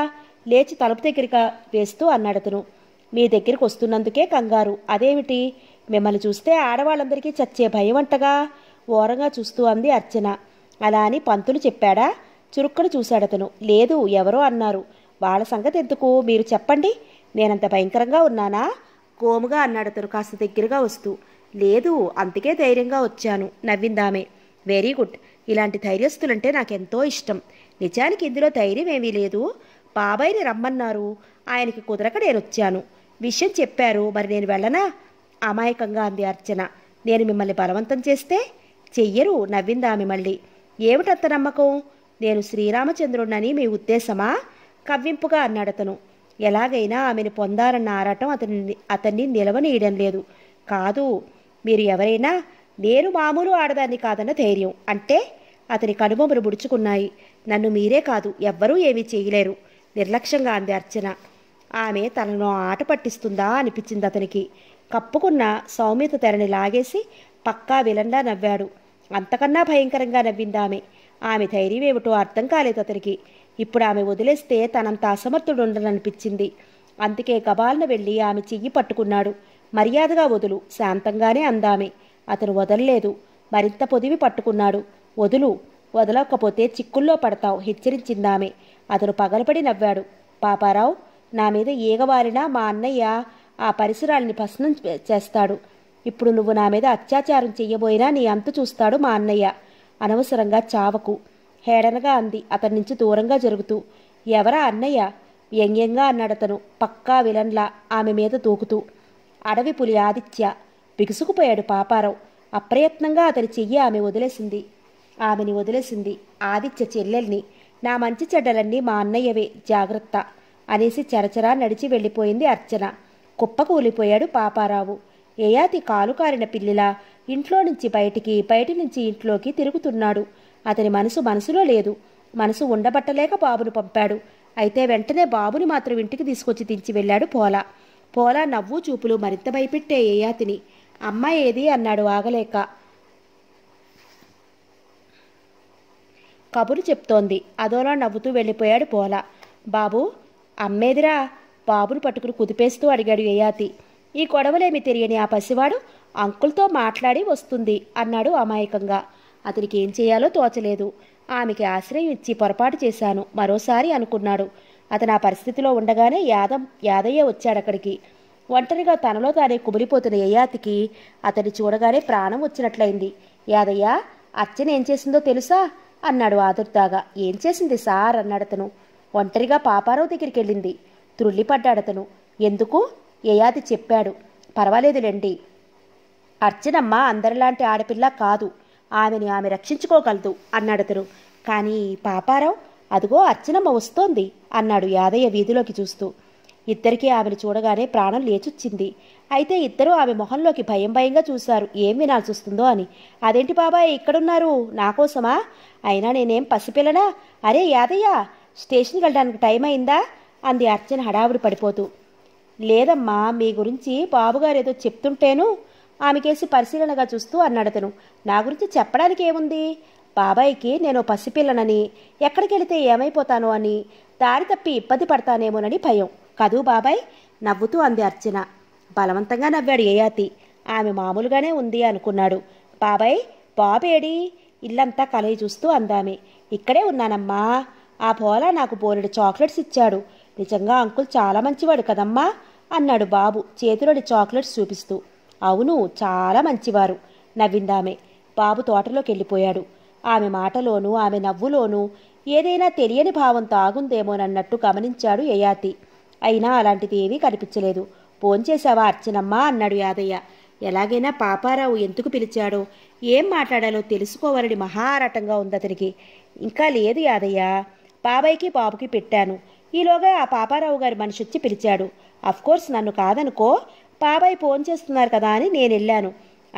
[SPEAKER 1] లేచి తలుపు దగ్గరగా వేస్తూ అన్నాడు అతను మీ దగ్గరికి వస్తున్నందుకే కంగారు అదేమిటి మిమ్మల్ని చూస్తే ఆడవాళ్ళందరికీ చచ్చే భయం అంటగా ఓరంగా చూస్తూ అంది అర్చన అలా అని పంతులు చెప్పాడా చురుక్కును చూశాడతను లేదు ఎవరో అన్నారు వాళ్ళ సంగతి ఎందుకు మీరు చెప్పండి నేనంత భయంకరంగా ఉన్నానా కోముగా అన్నాడు అతను కాస్త దగ్గరగా వస్తూ లేదు అందుకే ధైర్యంగా వచ్చాను నవ్విందామే వెరీ గుడ్ ఇలాంటి ధైర్యస్తులంటే నాకెంతో ఇష్టం నిజానికి ఇందులో ధైర్యం ఏమీ లేదు బాబాయిని రమ్మన్నారు ఆయనకి కుదరక నేనొచ్చాను విషయం చెప్పారు మరి నేను వెళ్ళనా అమాయకంగా అంది అర్చన నేను మిమ్మల్ని బలవంతం చేస్తే చెయ్యరు నవ్వింది ఆమె మళ్ళీ ఏమిటంత నమ్మకం నేను శ్రీరామచంద్రుణ్ణని మీ ఉద్దేశమా కవ్వింపుగా అన్నాడతను ఎలాగైనా ఆమెను పొందాలన్న ఆరాటం అతన్ని అతన్ని నిలవనీయడం లేదు కాదు మీరు ఎవరైనా నేను మామూలు ఆడదాన్ని కాదన్న ధైర్యం అంటే అతని కనుబొమ్మలు బుడుచుకున్నాయి నన్ను మీరే కాదు ఎవ్వరూ ఏమీ చేయలేరు నిర్లక్ష్యంగా అంది అర్చన ఆమె తనను ఆట పట్టిస్తుందా అనిపించింది అతనికి కప్పుకున్న సౌమ్యత తెరని లాగేసి పక్కా విలండా నవ్వాడు అంతకన్నా భయంకరంగా నవ్విందామె ఆమె ధైర్యం ఏమిటో అర్థం కాలేదు అతనికి ఇప్పుడు ఆమె వదిలేస్తే తనంత అసమర్థుడు ఉండననిపించింది అందుకే గబాలన వెళ్ళి ఆమె చెయ్యి పట్టుకున్నాడు మర్యాదగా వదులు శాంతంగానే అందామె అతను వదలలేదు మరింత పొదివి పట్టుకున్నాడు వదులు వదలకపోతే చిక్కుల్లో పడతావు హెచ్చరించిందామె అతను పగలపడి నవ్వాడు పాపారావు నా మీద ఈగవారినా మా అన్నయ్య ఆ పరిసరాల్ని భస్నం చేస్తాడు ఇప్పుడు నువ్వు నా మీద అత్యాచారం చెయ్యబోయినా నీ అంతు చూస్తాడు మా అన్నయ్య అనవసరంగా చావకు హేడనగా అంది అతని నుంచి దూరంగా జరుగుతూ ఎవరా అన్నయ్య వ్యంగ్యంగా అన్నాడతను పక్కా విలన్లా ఆమె మీద తూకుతూ అడవి పులి ఆదిత్య బిగుసుకుపోయాడు పాపారావు అప్రయత్నంగా అతని చెయ్యి ఆమె వదిలేసింది ఆమెని వదిలేసింది ఆదిత్య చెల్లెల్ని నా మంచి చెడ్డలన్నీ మా అన్నయ్యవే జాగ్రత్త అనేసి చరచరా నడిచి వెళ్ళిపోయింది అర్చన కుప్పకూలిపోయాడు పాపారావు ఏయాతి కాలు కారిన పిల్లిలా ఇంట్లో నుంచి బయటికి బయటి నుంచి ఇంట్లోకి తిరుగుతున్నాడు అతని మనసు మనసులో లేదు మనసు ఉండబట్టలేక బాబును పంపాడు అయితే వెంటనే బాబుని మాత్రం ఇంటికి తీసుకొచ్చి దించి వెళ్ళాడు పోలా పోలా నవ్వు చూపులు మరింత భయపెట్టే ఏయాతిని అమ్మ ఏది అన్నాడు ఆగలేక కబురు చెప్తోంది అదోలా నవ్వుతూ వెళ్ళిపోయాడు పోలా బాబు అమ్మేదిరా బాబును పట్టుకుని కుదిపేస్తూ అడిగాడు యయాతి ఈ గొడవలేమి తెలియని ఆ పసివాడు అంకుల్తో మాట్లాడి వస్తుంది అన్నాడు అమాయకంగా అతనికి ఏం చేయాలో తోచలేదు ఆమెకి ఆశ్రయం ఇచ్చి పొరపాటు చేశాను మరోసారి అనుకున్నాడు అతను ఆ పరిస్థితిలో ఉండగానే యాదం యాదయ్య వచ్చాడక్కడికి ఒంటరిగా తనలో తానే కుమిలిపోతున్న యయాతికి అతన్ని చూడగానే ప్రాణం వచ్చినట్లయింది యాదయ్య అర్చన ఏం చేసిందో తెలుసా అన్నాడు ఆదుర్తాగా ఏం చేసింది సార్ అన్నాడు అతను ఒంటరిగా పాపారావు దగ్గరికి వెళ్ళింది త్రుళ్ళిపడ్డాడతను ఎందుకు యయాతి చెప్పాడు పర్వాలేదులేండి అర్చనమ్మ అందరిలాంటి ఆడపిల్ల కాదు ఆమెని ఆమె రక్షించుకోగలదు అన్నాడతను కానీ పాపారావు అదిగో అర్చనమ్మ వస్తోంది అన్నాడు యాదయ్య వీధిలోకి చూస్తూ ఇద్దరికీ ఆమెను చూడగానే ప్రాణం లేచొచ్చింది అయితే ఇద్దరూ ఆమె మొహంలోకి భయం భయంగా చూశారు ఏం వినాల్సి వస్తుందో అని అదేంటి బాబాయ్ ఇక్కడున్నారు నాకోసమా అయినా నేనేం పసిపిల్లనా అరే యాదయ్య స్టేషన్కి వెళ్ళడానికి టైం అయిందా అంది అర్చన హడావుడి పడిపోతూ లేదమ్మా మీ గురించి బాబుగారు ఏదో చెప్తుంటేను ఆమెకేసి పరిశీలనగా చూస్తూ అన్నాడతను నా గురించి చెప్పడానికి ఏముంది బాబాయికి నేను పసిపిల్లనని ఎక్కడికి వెళితే ఏమైపోతానో అని దారి తప్పి ఇబ్బంది పడతానేమోనని భయం కదూ బాబాయ్ నవ్వుతూ అంది అర్చన బలవంతంగా నవ్వాడు ఏయాతి ఆమె మామూలుగానే ఉంది అనుకున్నాడు బాబాయ్ బాబేడి ఇల్లంతా కలయి చూస్తూ అందామె ఇక్కడే ఉన్నానమ్మా ఆ పోలా నాకు బోలెడు చాక్లెట్స్ ఇచ్చాడు నిజంగా అంకుల్ చాలా మంచివాడు కదమ్మా అన్నాడు బాబు చేతిలోని చాక్లెట్స్ చూపిస్తూ అవును చాలా మంచివారు నవ్విందామె బాబు తోటలోకి వెళ్ళిపోయాడు ఆమె మాటలోనూ ఆమె నవ్వులోనూ ఏదైనా తెలియని భావం తాగుందేమోనన్నట్టు గమనించాడు యయాతి అయినా అలాంటిది ఏమీ కనిపించలేదు చేశావా అర్చనమ్మా అన్నాడు యాదయ్య ఎలాగైనా పాపారావు ఎందుకు పిలిచాడో ఏం మాట్లాడాలో తెలుసుకోవాలని మహారాటంగా ఉంది అతనికి ఇంకా లేదు యాదయ్య బాబాయ్కి బాబుకి పెట్టాను ఈలోగా ఆ పాపారావు గారి మనిషి వచ్చి పిలిచాడు కోర్స్ నన్ను కాదనుకో బాబాయ్ ఫోన్ చేస్తున్నారు కదా అని నేను వెళ్ళాను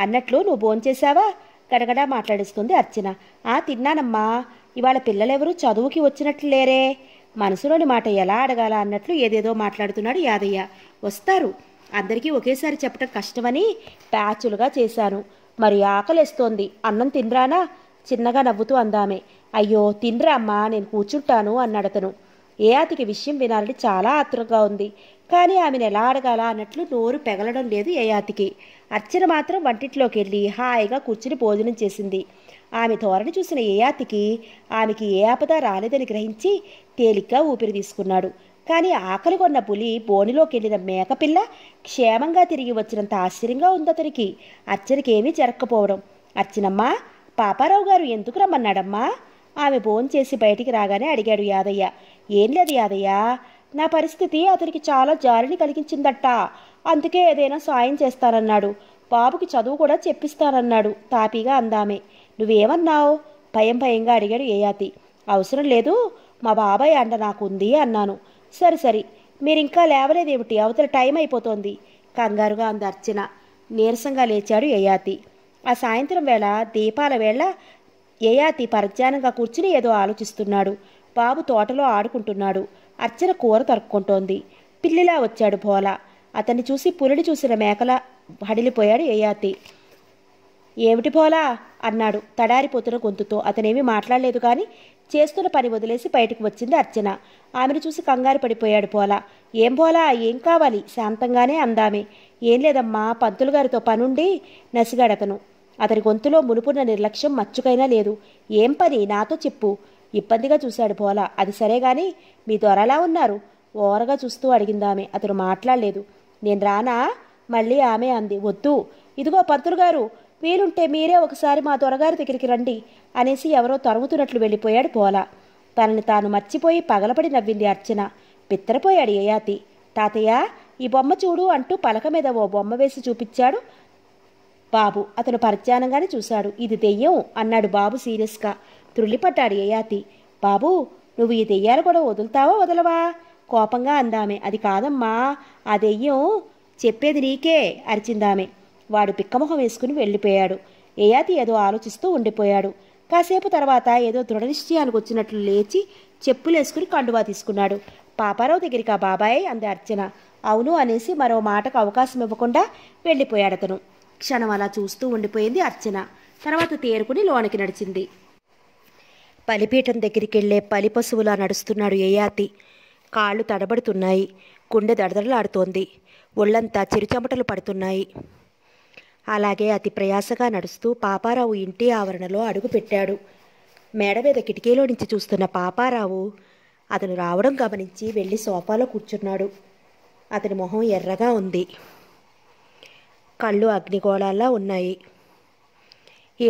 [SPEAKER 1] అన్నట్లు నువ్వు ఫోన్ చేశావా గడగడా మాట్లాడిస్తుంది అర్చన ఆ తిన్నానమ్మా ఇవాళ పిల్లలెవరూ చదువుకి వచ్చినట్లు లేరే మనసులోని మాట ఎలా అడగాల అన్నట్లు ఏదేదో మాట్లాడుతున్నాడు యాదయ్య వస్తారు అందరికీ ఒకేసారి చెప్పటం కష్టమని ప్యాచులుగా చేశాను మరి ఆకలేస్తోంది అన్నం తినరానా చిన్నగా నవ్వుతూ అందామే అయ్యో తినరా అమ్మా నేను కూర్చుంటాను అన్నాడతను ఏ అతికి విషయం వినాలని చాలా ఆతురంగా ఉంది కానీ ఆమెను ఎలా అడగాలా అన్నట్లు నోరు పెగలడం లేదు ఏయాతికి అర్చన మాత్రం వంటింట్లోకి వెళ్ళి హాయిగా కూర్చుని భోజనం చేసింది ఆమె ధోరణి చూసిన ఏయాతికి ఆమెకి ఏ ఆపద రాలేదని గ్రహించి తేలిగ్గా ఊపిరి తీసుకున్నాడు కానీ ఆకలి కొన్న పులి బోనిలోకి వెళ్ళిన మేకపిల్ల క్షేమంగా తిరిగి వచ్చినంత ఆశ్చర్యంగా ఉంది అతనికి అర్చనకేమీ జరక్కపోవడం అర్చనమ్మా పాపారావు గారు ఎందుకు రమ్మన్నాడమ్మా ఆమె భోంచేసి బయటికి రాగానే అడిగాడు యాదయ్య ఏం లేదు యాదయ్య నా పరిస్థితి అతనికి చాలా జాలిని కలిగించిందట అందుకే ఏదైనా సాయం చేస్తానన్నాడు బాబుకి చదువు కూడా చెప్పిస్తానన్నాడు తాపీగా అందామే నువ్వేమన్నావు భయం భయంగా అడిగాడు ఏయాతి అవసరం లేదు మా బాబాయ్ అండ నాకుంది అన్నాను సరే సరే మీరింకా లేవలేదేమిటి అవతల టైం అయిపోతోంది కంగారుగా అంది అర్చన నీరసంగా లేచాడు యయాతి ఆ సాయంత్రం వేళ దీపాల వేళ యయాతి పరధ్యానంగా కూర్చుని ఏదో ఆలోచిస్తున్నాడు బాబు తోటలో ఆడుకుంటున్నాడు అర్చన కూర తరుక్కుంటోంది పిల్లిలా వచ్చాడు భోల అతన్ని చూసి పులిడి చూసిన మేకల హడిలిపోయాడు యయాతి ఏమిటి భోలా అన్నాడు తడారిపోతున్న గొంతుతో అతనేమీ మాట్లాడలేదు కానీ చేస్తున్న పని వదిలేసి బయటకు వచ్చింది అర్చన ఆమెను చూసి కంగారు పడిపోయాడు పోలా ఏం పోలా ఏం కావాలి శాంతంగానే అందామే ఏం లేదమ్మా పంతులు గారితో పనుండి నసిగాడతను అతని గొంతులో మునుపున్న నిర్లక్ష్యం మచ్చుకైనా లేదు ఏం పని నాతో చెప్పు ఇబ్బందిగా చూశాడు భోలా అది సరే గాని మీ దొరలా ఉన్నారు ఓరగా చూస్తూ అడిగిందామె అతను మాట్లాడలేదు నేను రానా మళ్ళీ ఆమె అంది వద్దు ఇదిగో పంతులు గారు వీలుంటే మీరే ఒకసారి మా దొరగారి దగ్గరికి రండి అనేసి ఎవరో తరుగుతున్నట్లు వెళ్ళిపోయాడు పోలా తనని తాను మర్చిపోయి పగలపడి నవ్వింది అర్చన పిత్తరపోయాడు ఏయాతి తాతయ్య ఈ బొమ్మ చూడు అంటూ పలక మీద ఓ బొమ్మ వేసి చూపించాడు బాబు అతను పరిజ్ఞానంగానే చూశాడు ఇది దెయ్యం అన్నాడు బాబు సీరియస్గా త్రుళ్ళిపడ్డాడు యయాతి బాబు నువ్వు ఈ దెయ్యాలు కూడా వదులుతావా వదలవా కోపంగా అందామె అది కాదమ్మా ఆ దెయ్యం చెప్పేది నీకే అరిచిందామె వాడు పిక్కముఖం వేసుకుని వెళ్ళిపోయాడు ఏయాతి ఏదో ఆలోచిస్తూ ఉండిపోయాడు కాసేపు తర్వాత ఏదో దృఢ నిశ్చయానికి వచ్చినట్లు లేచి చెప్పులేసుకుని కండువా తీసుకున్నాడు పాపారావు దగ్గరికి ఆ బాబాయ్ అంది అర్చన అవును అనేసి మరో మాటకు అవకాశం ఇవ్వకుండా వెళ్ళిపోయాడు అతను క్షణం అలా చూస్తూ ఉండిపోయింది అర్చన తర్వాత తేరుకుని లోనికి నడిచింది పలిపీఠం దగ్గరికి వెళ్ళే పలి పశువులా నడుస్తున్నాడు ఏయాతి కాళ్ళు తడబడుతున్నాయి గుండె దడదడలాడుతోంది ఒళ్ళంతా చిరుచెమటలు పడుతున్నాయి అలాగే అతి ప్రయాసగా నడుస్తూ పాపారావు ఇంటి ఆవరణలో అడుగుపెట్టాడు మీద కిటికీలో నుంచి చూస్తున్న పాపారావు అతను రావడం గమనించి వెళ్ళి సోఫాలో కూర్చున్నాడు అతని మొహం ఎర్రగా ఉంది కళ్ళు అగ్నిగోళాల్లా ఉన్నాయి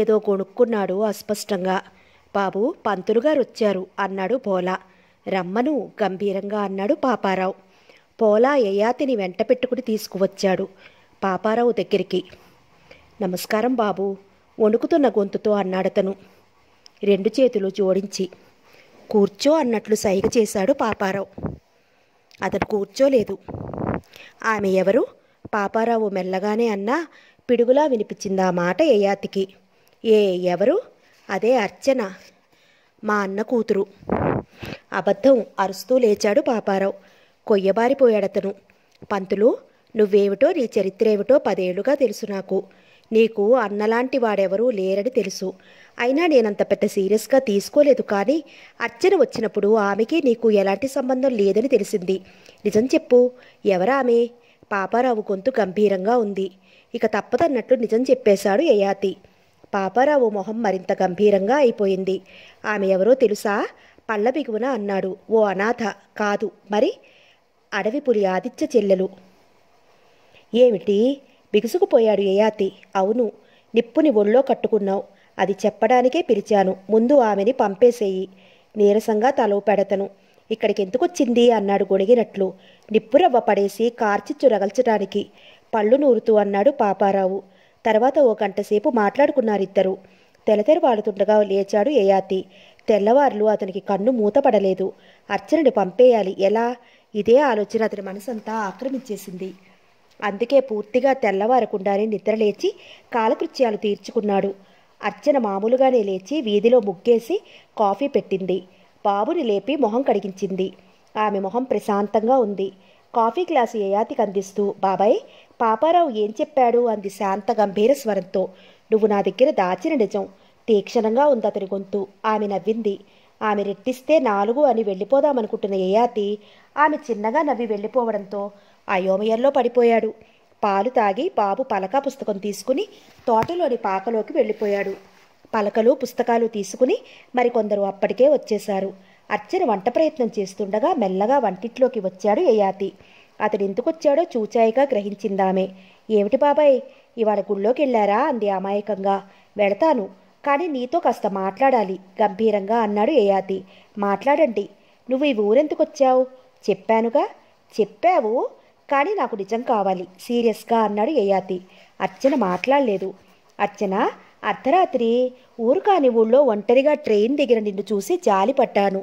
[SPEAKER 1] ఏదో కొనుక్కున్నాడు అస్పష్టంగా బాబు పంతులు గారు వచ్చారు అన్నాడు పోలా రమ్మను గంభీరంగా అన్నాడు పాపారావు పోలా యయాతిని వెంట పెట్టుకుని తీసుకువచ్చాడు పాపారావు దగ్గరికి నమస్కారం బాబు వణుకుతున్న గొంతుతో అన్నాడతను రెండు చేతులు జోడించి కూర్చో అన్నట్లు సైగ చేశాడు పాపారావు అతను కూర్చోలేదు ఆమె ఎవరు పాపారావు మెల్లగానే అన్నా పిడుగులా వినిపించింది ఆ మాట ఏయాతికి ఏ ఎవరు అదే అర్చన మా అన్న కూతురు అబద్ధం అరుస్తూ లేచాడు పాపారావు కొయ్యబారిపోయాడతను పంతులు నువ్వేమిటో నీ చరిత్రేమిటో పదేళ్లుగా తెలుసు నాకు నీకు అన్నలాంటి వాడెవరూ లేరని తెలుసు అయినా నేనంత పెద్ద సీరియస్గా తీసుకోలేదు కానీ అర్చన వచ్చినప్పుడు ఆమెకి నీకు ఎలాంటి సంబంధం లేదని తెలిసింది నిజం చెప్పు ఆమె పాపారావు గొంతు గంభీరంగా ఉంది ఇక తప్పదన్నట్లు నిజం చెప్పేశాడు యయాతి పాపారావు మొహం మరింత గంభీరంగా అయిపోయింది ఆమె ఎవరో తెలుసా పళ్ళ బిగువన అన్నాడు ఓ అనాథ కాదు మరి అడవి పులి ఆదిత్య చెల్లెలు ఏమిటి బిగుసుకుపోయాడు యయాతి అవును నిప్పుని ఒళ్ళో కట్టుకున్నావు అది చెప్పడానికే పిలిచాను ముందు ఆమెని పంపేసేయి నీరసంగా తలవు పెడతను ఇక్కడికి ఎందుకు వచ్చింది అన్నాడు గొణిగినట్లు నిప్పురవ్వ పడేసి కార్చిచ్చు రగల్చటానికి పళ్ళు నూరుతూ అన్నాడు పాపారావు తర్వాత ఓ గంటసేపు మాట్లాడుకున్నారిద్దరు తెలతెరవాడుతుండగా లేచాడు ఏయాతి తెల్లవారులు అతనికి కన్ను మూతపడలేదు అర్చనని పంపేయాలి ఎలా ఇదే ఆలోచన అతని మనసంతా ఆక్రమించేసింది అందుకే పూర్తిగా తెల్లవారకుండానే నిద్రలేచి కాలకృత్యాలు తీర్చుకున్నాడు అర్చన మామూలుగానే లేచి వీధిలో ముగ్గేసి కాఫీ పెట్టింది బాబుని లేపి మొహం కడిగించింది ఆమె మొహం ప్రశాంతంగా ఉంది కాఫీ గ్లాసు ఏయాతికి అందిస్తూ బాబాయ్ పాపారావు ఏం చెప్పాడు అంది శాంత గంభీర స్వరంతో నువ్వు నా దగ్గర దాచిన నిజం తీక్షణంగా ఉంది అతని గొంతు ఆమె నవ్వింది ఆమె రెట్టిస్తే నాలుగు అని వెళ్ళిపోదామనుకుంటున్న ఏయాతి ఆమె చిన్నగా నవ్వి వెళ్ళిపోవడంతో అయోమయంలో పడిపోయాడు పాలు తాగి బాబు పలకా పుస్తకం తీసుకుని తోటలోని పాకలోకి వెళ్ళిపోయాడు పలకలు పుస్తకాలు తీసుకుని మరికొందరు అప్పటికే వచ్చేశారు అర్చన వంట ప్రయత్నం చేస్తుండగా మెల్లగా వంటిట్లోకి వచ్చాడు యయాతి అతడు ఎందుకొచ్చాడో చూచాయిగా గ్రహించిందామె ఏమిటి బాబాయ్ ఇవాళ గుళ్ళోకి వెళ్ళారా అంది అమాయకంగా వెళతాను కానీ నీతో కాస్త మాట్లాడాలి గంభీరంగా అన్నాడు యయాతి మాట్లాడండి నువ్వు ఈ ఊరెందుకొచ్చావు చెప్పానుగా చెప్పావు కానీ నాకు నిజం కావాలి సీరియస్గా అన్నాడు యయాతి అర్చన మాట్లాడలేదు అర్చన అర్ధరాత్రి ఊరు కాని ఊళ్ళో ఒంటరిగా ట్రైన్ దిగిన నిన్ను చూసి జాలి పట్టాను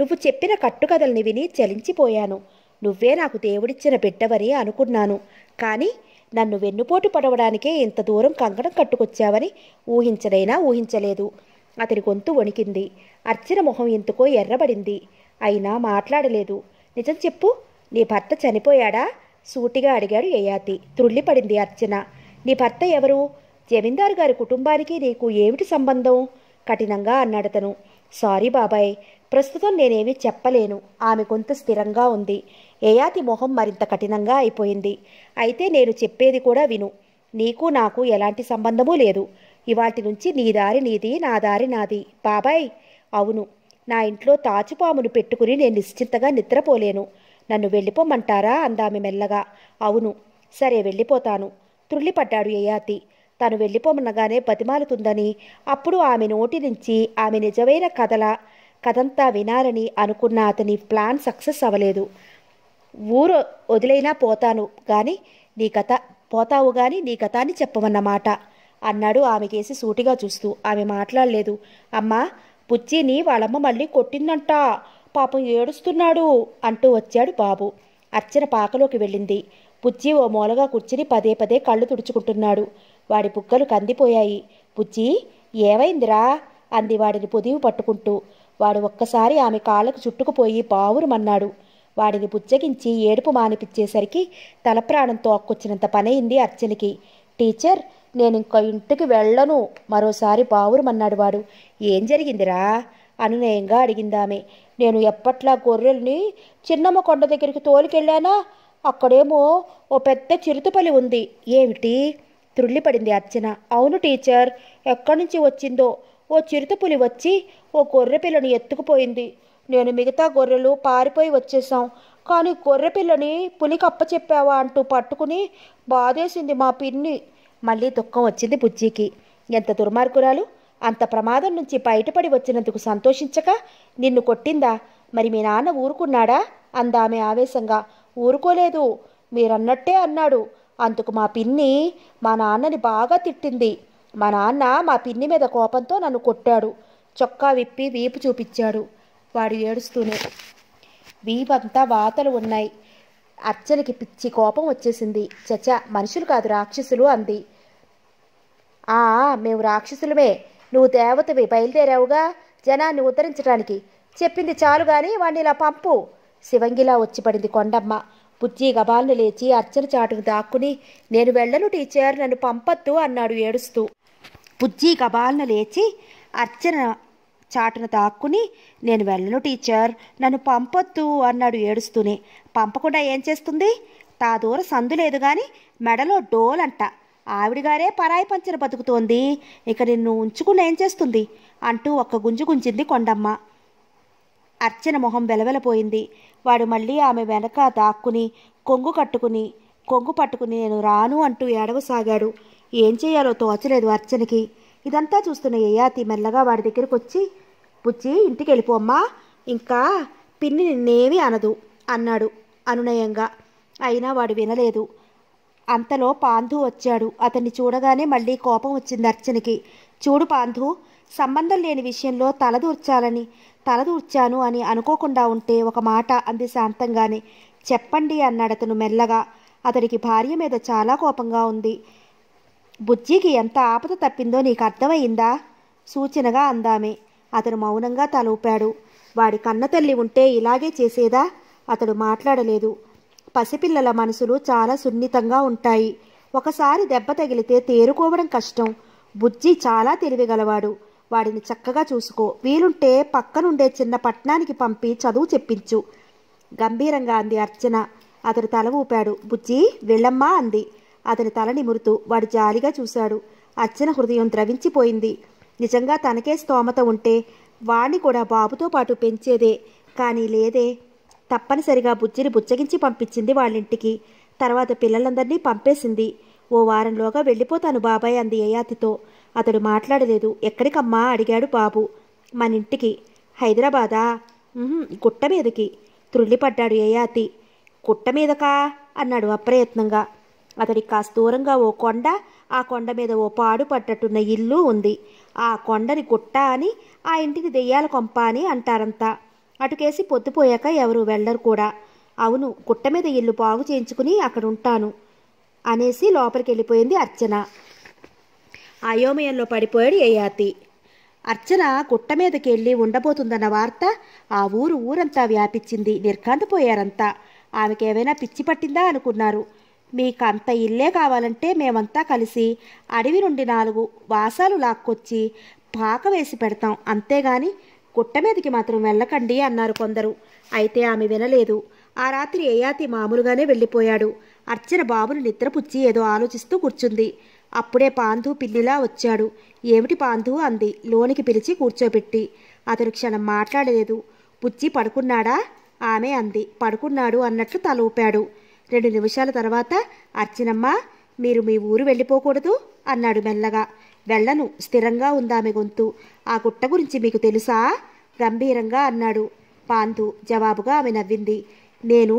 [SPEAKER 1] నువ్వు చెప్పిన కట్టుకథల్ని విని చలించిపోయాను నువ్వే నాకు దేవుడిచ్చిన బిడ్డవని అనుకున్నాను కానీ నన్ను వెన్నుపోటు పడవడానికే ఇంత దూరం కంకణం కట్టుకొచ్చావని ఊహించడైనా ఊహించలేదు అతని గొంతు వణికింది అర్చన మొహం ఎందుకో ఎర్రబడింది అయినా మాట్లాడలేదు నిజం చెప్పు నీ భర్త చనిపోయాడా సూటిగా అడిగాడు యయాతి త్రుళ్ళిపడింది అర్చన నీ భర్త ఎవరు జమీందారు గారి కుటుంబానికి నీకు ఏమిటి సంబంధం కఠినంగా అన్నాడతను సారీ బాబాయ్ ప్రస్తుతం నేనేమి చెప్పలేను ఆమె కొంత స్థిరంగా ఉంది ఏయాతి మొహం మరింత కఠినంగా అయిపోయింది అయితే నేను చెప్పేది కూడా విను నీకు నాకు ఎలాంటి సంబంధమూ లేదు ఇవాటి నుంచి నీ దారి నీది నా దారి నాది బాబాయ్ అవును నా ఇంట్లో తాచుపామును పెట్టుకుని నేను నిశ్చింతగా నిద్రపోలేను నన్ను వెళ్ళిపోమంటారా అందామె మెల్లగా అవును సరే వెళ్ళిపోతాను త్రుళ్ళిపడ్డాడు ఏయాతి తను వెళ్ళిపోమనగానే బతిమాలుతుందని అప్పుడు ఆమె నోటి నుంచి ఆమె నిజమైన కథల కథంతా వినాలని అనుకున్న అతని ప్లాన్ సక్సెస్ అవ్వలేదు ఊరు వదిలైనా పోతాను కానీ నీ కథ పోతావు కానీ నీ కథాన్ని చెప్పమన్నమాట అన్నాడు ఆమెకేసి సూటిగా చూస్తూ ఆమె మాట్లాడలేదు అమ్మా బుచ్చిని వాళ్ళమ్మ మళ్ళీ కొట్టిందంట పాపం ఏడుస్తున్నాడు అంటూ వచ్చాడు బాబు అర్చన పాకలోకి వెళ్ళింది పుచ్చి ఓ మూలగా కూర్చుని పదే పదే కళ్ళు తుడుచుకుంటున్నాడు వాడి పుక్కలు కందిపోయాయి పుచ్చి ఏమైందిరా అంది వాడిని పొదివి పట్టుకుంటూ వాడు ఒక్కసారి ఆమె కాళ్ళకు చుట్టుకుపోయి బావురుమన్నాడు వాడిని పుచ్చగించి ఏడుపు మానిపించేసరికి తలప్రాణం అక్కొచ్చినంత పనయింది అర్చనకి టీచర్ నేను ఇంకా ఇంటికి వెళ్ళను మరోసారి బావురుమన్నాడు వాడు ఏం జరిగిందిరా అనునయంగా అడిగిందామె నేను ఎప్పట్లా గొర్రెల్ని చిన్నమ్మ కొండ దగ్గరికి తోలికెళ్ళానా అక్కడేమో ఓ పెద్ద చిరుతపల్లి ఉంది ఏమిటి త్రుళ్ళిపడింది అర్చన అవును టీచర్ ఎక్కడి నుంచి వచ్చిందో ఓ చిరుతపులి వచ్చి ఓ గొర్రె పిల్లని ఎత్తుకుపోయింది నేను మిగతా గొర్రెలు పారిపోయి వచ్చేసాం కానీ గొర్రె పిల్లని పులికి అప్పచెప్పావా అంటూ పట్టుకుని బాధేసింది మా పిన్ని మళ్ళీ దుఃఖం వచ్చింది బుజ్జికి ఎంత దుర్మార్గురాలు అంత ప్రమాదం నుంచి బయటపడి వచ్చినందుకు సంతోషించక నిన్ను కొట్టిందా మరి మీ నాన్న ఊరుకున్నాడా అందామె ఆవేశంగా ఊరుకోలేదు మీరన్నట్టే అన్నాడు అందుకు మా పిన్ని మా నాన్నని బాగా తిట్టింది మా నాన్న మా పిన్ని మీద కోపంతో నన్ను కొట్టాడు చొక్కా విప్పి వీపు చూపించాడు వాడు ఏడుస్తూనే వీపంతా వాతలు ఉన్నాయి అర్చనకి పిచ్చి కోపం వచ్చేసింది చచ మనుషులు కాదు రాక్షసులు అంది ఆ మేము రాక్షసులమే నువ్వు దేవతవి బయలుదేరావుగా జనాన్ని ఉద్ధరించడానికి చెప్పింది చాలు కానీ వాణ్ణి ఇలా పంపు శివంగిలా వచ్చి పడింది కొండమ్మ బుజ్జి గబాల్ని లేచి అర్చన చాటుకు దాక్కుని నేను వెళ్ళను టీచర్ నన్ను పంపొద్దు అన్నాడు ఏడుస్తూ బుజ్జి గబాల్ని లేచి అర్చన చాటును దాక్కుని నేను వెళ్ళను టీచర్ నన్ను పంపొద్దు అన్నాడు ఏడుస్తూనే పంపకుండా ఏం చేస్తుంది తా దూర సందు లేదు కానీ మెడలో డోల్ అంట ఆవిడగారే పరాయి పంచన బతుకుతోంది ఇక నిన్ను ఉంచుకుని ఏం చేస్తుంది అంటూ ఒక్క గుంజు గుంజింది కొండమ్మ అర్చన మొహం వెలవెలపోయింది వాడు మళ్ళీ ఆమె వెనక దాక్కుని కొంగు కట్టుకుని కొంగు పట్టుకుని నేను రాను అంటూ ఏడవసాగాడు ఏం చేయాలో తోచలేదు అర్చనకి ఇదంతా చూస్తున్న యయాతి మెల్లగా వాడి దగ్గరికి వచ్చి పుచ్చి ఇంటికి వెళ్ళిపోమ్మా ఇంకా పిన్ని నిన్నేమీ అనదు అన్నాడు అనునయంగా అయినా వాడు వినలేదు అంతలో పాంధు వచ్చాడు అతన్ని చూడగానే మళ్ళీ కోపం వచ్చింది అర్చనకి చూడు పాంధు సంబంధం లేని విషయంలో తలదూర్చాలని తలదూర్చాను అని అనుకోకుండా ఉంటే ఒక మాట అంది శాంతంగానే చెప్పండి అన్నాడు అతను మెల్లగా అతడికి భార్య మీద చాలా కోపంగా ఉంది బుజ్జికి ఎంత ఆపద తప్పిందో నీకు అర్థమైందా సూచనగా అందామే అతను మౌనంగా తలూపాడు వాడి కన్నతల్లి ఉంటే ఇలాగే చేసేదా అతడు మాట్లాడలేదు పసిపిల్లల మనసులు చాలా సున్నితంగా ఉంటాయి ఒకసారి దెబ్బ తగిలితే తేరుకోవడం కష్టం బుజ్జి చాలా తెలివిగలవాడు వాడిని చక్కగా చూసుకో వీలుంటే పక్కనుండే చిన్న పట్టణానికి పంపి చదువు చెప్పించు గంభీరంగా అంది అర్చన అతడు తల ఊపాడు బుజ్జి వెళ్ళమ్మా అంది అతని తల నిమురుతూ వాడు జాలిగా చూశాడు అర్చన హృదయం ద్రవించిపోయింది నిజంగా తనకే స్తోమత ఉంటే వాణ్ణి కూడా బాబుతో పాటు పెంచేదే కానీ లేదే తప్పనిసరిగా బుజ్జిని బుచ్చగించి పంపించింది వాళ్ళింటికి తర్వాత పిల్లలందరినీ పంపేసింది ఓ వారంలోగా వెళ్ళిపోతాను బాబాయ్ అంది ఏయాతితో అతడు మాట్లాడలేదు ఎక్కడికమ్మా అడిగాడు బాబు మన ఇంటికి హైదరాబాదా గుట్ట మీదకి త్రుళ్ళిపడ్డాడు ఏయాతి గుట్ట మీదకా అన్నాడు అప్రయత్నంగా అతడికి కాస్త దూరంగా ఓ కొండ ఆ కొండ మీద ఓ పాడు పడ్డట్టున్న ఇల్లు ఉంది ఆ కొండని గుట్ట అని ఆ ఇంటిని దెయ్యాల కొంప అని అంటారంతా అటుకేసి పొద్దుపోయాక ఎవరు వెళ్ళరు కూడా అవును గుట్ట మీద ఇల్లు బాగు చేయించుకుని అక్కడుంటాను అనేసి లోపలికి వెళ్ళిపోయింది అర్చన అయోమయంలో పడిపోయాడు యయాతి అర్చన కుట్ట మీదకెళ్ళి ఉండబోతుందన్న వార్త ఆ ఊరు ఊరంతా వ్యాపించింది నిర్కాంతపోయారంతా ఆమెకేమైనా పిచ్చి పట్టిందా అనుకున్నారు మీకు అంత ఇల్లే కావాలంటే మేమంతా కలిసి అడవి నుండి నాలుగు వాసాలు లాక్కొచ్చి పాక వేసి పెడతాం అంతేగాని గుట్ట మీదకి మాత్రం వెళ్ళకండి అన్నారు కొందరు అయితే ఆమె వినలేదు ఆ రాత్రి ఏయాతి మామూలుగానే వెళ్ళిపోయాడు అర్చన బాబును నిద్రపుచ్చి ఏదో ఆలోచిస్తూ కూర్చుంది అప్పుడే పాంధు పిల్లిలా వచ్చాడు ఏమిటి పాంధు అంది లోనికి పిలిచి కూర్చోబెట్టి అతను క్షణం మాట్లాడలేదు పుచ్చి పడుకున్నాడా ఆమె అంది పడుకున్నాడు అన్నట్లు తల ఊపాడు రెండు నిమిషాల తర్వాత అర్చనమ్మ మీరు మీ ఊరు వెళ్ళిపోకూడదు అన్నాడు మెల్లగా వెళ్ళను స్థిరంగా ఉందామె గొంతు ఆ గుట్ట గురించి మీకు తెలుసా గంభీరంగా అన్నాడు పాంధు జవాబుగా ఆమె నవ్వింది నేను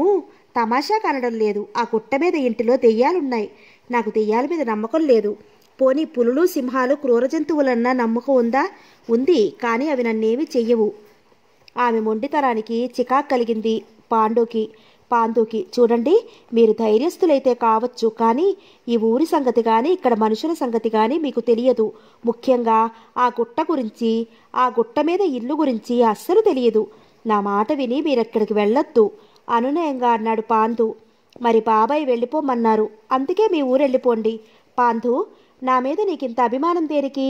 [SPEAKER 1] తమాషా కనడం లేదు ఆ గుట్ట మీద ఇంటిలో దెయ్యాలున్నాయి నాకు దెయ్యాల మీద నమ్మకం లేదు పోనీ పులులు సింహాలు క్రూర జంతువులన్నా నమ్మకం ఉందా ఉంది కానీ అవి నన్నేమి చెయ్యవు ఆమె మొండితనానికి చికాక్ కలిగింది పాండుకి పాండుకి చూడండి మీరు ధైర్యస్తులైతే కావచ్చు కానీ ఈ ఊరి సంగతి కానీ ఇక్కడ మనుషుల సంగతి కానీ మీకు తెలియదు ముఖ్యంగా ఆ గుట్ట గురించి ఆ గుట్ట మీద ఇల్లు గురించి అస్సలు తెలియదు నా మాట విని మీరెక్కడికి వెళ్ళొద్దు అనునయంగా అన్నాడు పాందు మరి బాబాయ్ వెళ్ళిపోమన్నారు అందుకే మీ ఊరెళ్ళిపోండి పాంధు నా మీద నీకింత అభిమానం దేనికి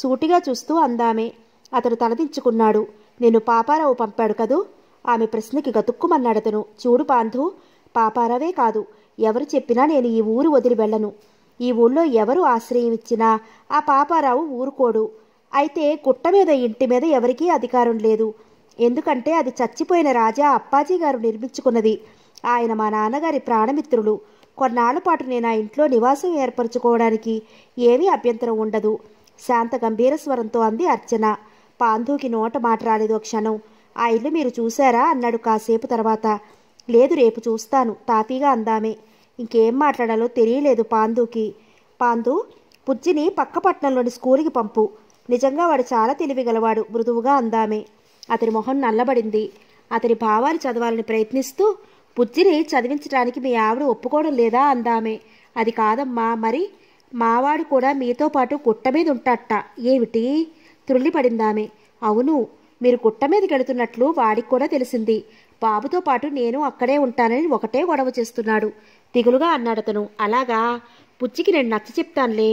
[SPEAKER 1] సూటిగా చూస్తూ అందామే అతడు తలదించుకున్నాడు నేను పాపారావు పంపాడు కదూ ఆమె ప్రశ్నకి గతుక్కుమన్నాడతను చూడు పాంధు పాపారావే కాదు ఎవరు చెప్పినా నేను ఈ ఊరు వదిలి వెళ్ళను ఈ ఊళ్ళో ఎవరు ఆశ్రయం ఇచ్చినా ఆ పాపారావు ఊరుకోడు అయితే గుట్ట మీద ఇంటి మీద ఎవరికీ అధికారం లేదు ఎందుకంటే అది చచ్చిపోయిన రాజా అప్పాజీ గారు నిర్మించుకున్నది ఆయన మా నాన్నగారి ప్రాణమిత్రులు కొన్నాళ్ల పాటు నేను ఆ ఇంట్లో నివాసం ఏర్పరచుకోవడానికి ఏమీ అభ్యంతరం ఉండదు శాంత గంభీర స్వరంతో అంది అర్చన పాంధూకి నోట మాట రాలేదు క్షణం ఆ ఇల్లు మీరు చూశారా అన్నాడు కాసేపు తర్వాత లేదు రేపు చూస్తాను తాపీగా అందామే ఇంకేం మాట్లాడాలో తెలియలేదు పాందూకి పాందు పుజ్జిని పక్కపట్నంలోని స్కూల్కి పంపు నిజంగా వాడు చాలా తెలివిగలవాడు మృదువుగా అందామే అతని మొహం నల్లబడింది అతని భావాలు చదవాలని ప్రయత్నిస్తూ బుజ్జిని చదివించడానికి మీ ఆవిడ ఒప్పుకోవడం లేదా అందామే అది కాదమ్మా మరి మావాడు కూడా మీతో పాటు గుట్ట మీద ఉంటాట ఏమిటి త్రుల్లిపడిందామే అవును మీరు గుట్ట మీద గడుతున్నట్లు వాడికి కూడా తెలిసింది బాబుతో పాటు నేను అక్కడే ఉంటానని ఒకటే గొడవ చేస్తున్నాడు దిగులుగా అన్నాడు అలాగా బుజ్జికి నేను నచ్చ చెప్తానులే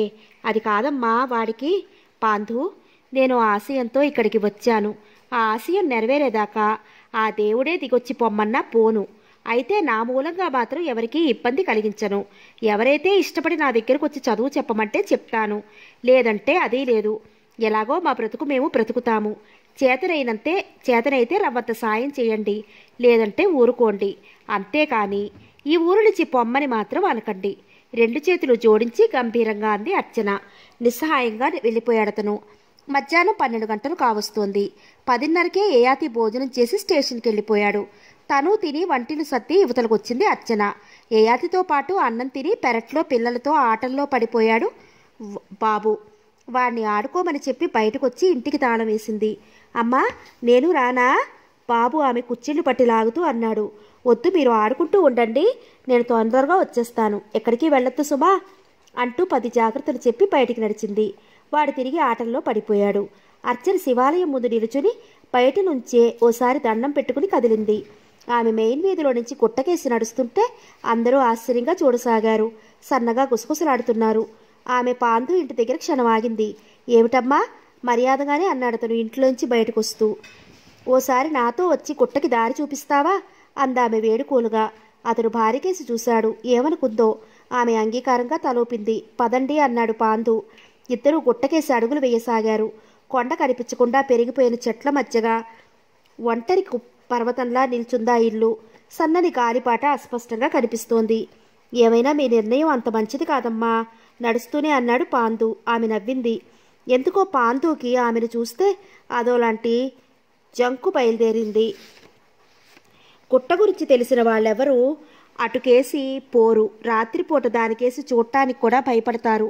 [SPEAKER 1] అది కాదమ్మా వాడికి పాంధు నేను ఆశయంతో ఇక్కడికి వచ్చాను ఆ ఆశయం నెరవేరేదాకా ఆ దేవుడే దిగొచ్చి పొమ్మన్నా పోను అయితే నా మూలంగా మాత్రం ఎవరికీ ఇబ్బంది కలిగించను ఎవరైతే ఇష్టపడి నా దగ్గరకు వచ్చి చదువు చెప్పమంటే చెప్తాను లేదంటే అదీ లేదు ఎలాగో మా బ్రతుకు మేము బ్రతుకుతాము చేతనైనంతే చేతనైతే రవ్వంత సాయం చేయండి లేదంటే ఊరుకోండి అంతేకాని ఈ ఊరు నుంచి పొమ్మని మాత్రం అనకండి రెండు చేతులు జోడించి గంభీరంగా అంది అర్చన నిస్సహాయంగా వెళ్ళిపోయాడతను మధ్యాహ్నం పన్నెండు గంటలు కావస్తోంది పదిన్నరకే ఏయాతి భోజనం చేసి స్టేషన్కి వెళ్ళిపోయాడు తను తిని వంటిని సత్తి యువతలకు వచ్చింది అర్చన ఏయాతితో పాటు అన్నం తిని పెరట్లో పిల్లలతో ఆటల్లో పడిపోయాడు బాబు వాడిని ఆడుకోమని చెప్పి బయటకొచ్చి ఇంటికి తాళం వేసింది అమ్మా నేను రానా బాబు ఆమె కుర్చీలు పట్టి లాగుతూ అన్నాడు వద్దు మీరు ఆడుకుంటూ ఉండండి నేను తొందరగా వచ్చేస్తాను ఎక్కడికి వెళ్ళొద్దు సుమా అంటూ పది జాగ్రత్తలు చెప్పి బయటికి నడిచింది వాడు తిరిగి ఆటల్లో పడిపోయాడు అర్చన శివాలయం ముందు నిలుచుని బయట నుంచే ఓసారి దండం పెట్టుకుని కదిలింది ఆమె మెయిన్ వీధిలో నుంచి గుట్టకేసి నడుస్తుంటే అందరూ ఆశ్చర్యంగా చూడసాగారు సన్నగా గుసగుసలాడుతున్నారు ఆమె పాందు ఇంటి దగ్గర క్షణం ఆగింది ఏమిటమ్మా మర్యాదగానే అన్నాడు అతను ఇంట్లోంచి బయటకు వస్తూ ఓసారి నాతో వచ్చి కుట్టకి దారి చూపిస్తావా అందామె వేడుకోలుగా అతను భారీకేసి చూశాడు ఏమనుకుందో ఆమె అంగీకారంగా తలోపింది పదండి అన్నాడు పాందు ఇద్దరూ గుట్టకేసి అడుగులు వేయసాగారు కొండ కనిపించకుండా పెరిగిపోయిన చెట్ల మధ్యగా ఒంటరి పర్వతంలా నిల్చుందా ఇల్లు సన్నని గాలిపాట అస్పష్టంగా కనిపిస్తోంది ఏమైనా మీ నిర్ణయం అంత మంచిది కాదమ్మా నడుస్తూనే అన్నాడు పాందు ఆమె నవ్వింది ఎందుకో పాందుకి ఆమెను చూస్తే అదోలాంటి జంకు బయలుదేరింది గుట్ట గురించి తెలిసిన వాళ్ళెవరూ అటుకేసి పోరు రాత్రిపూట దానికేసి చూడటానికి కూడా భయపడతారు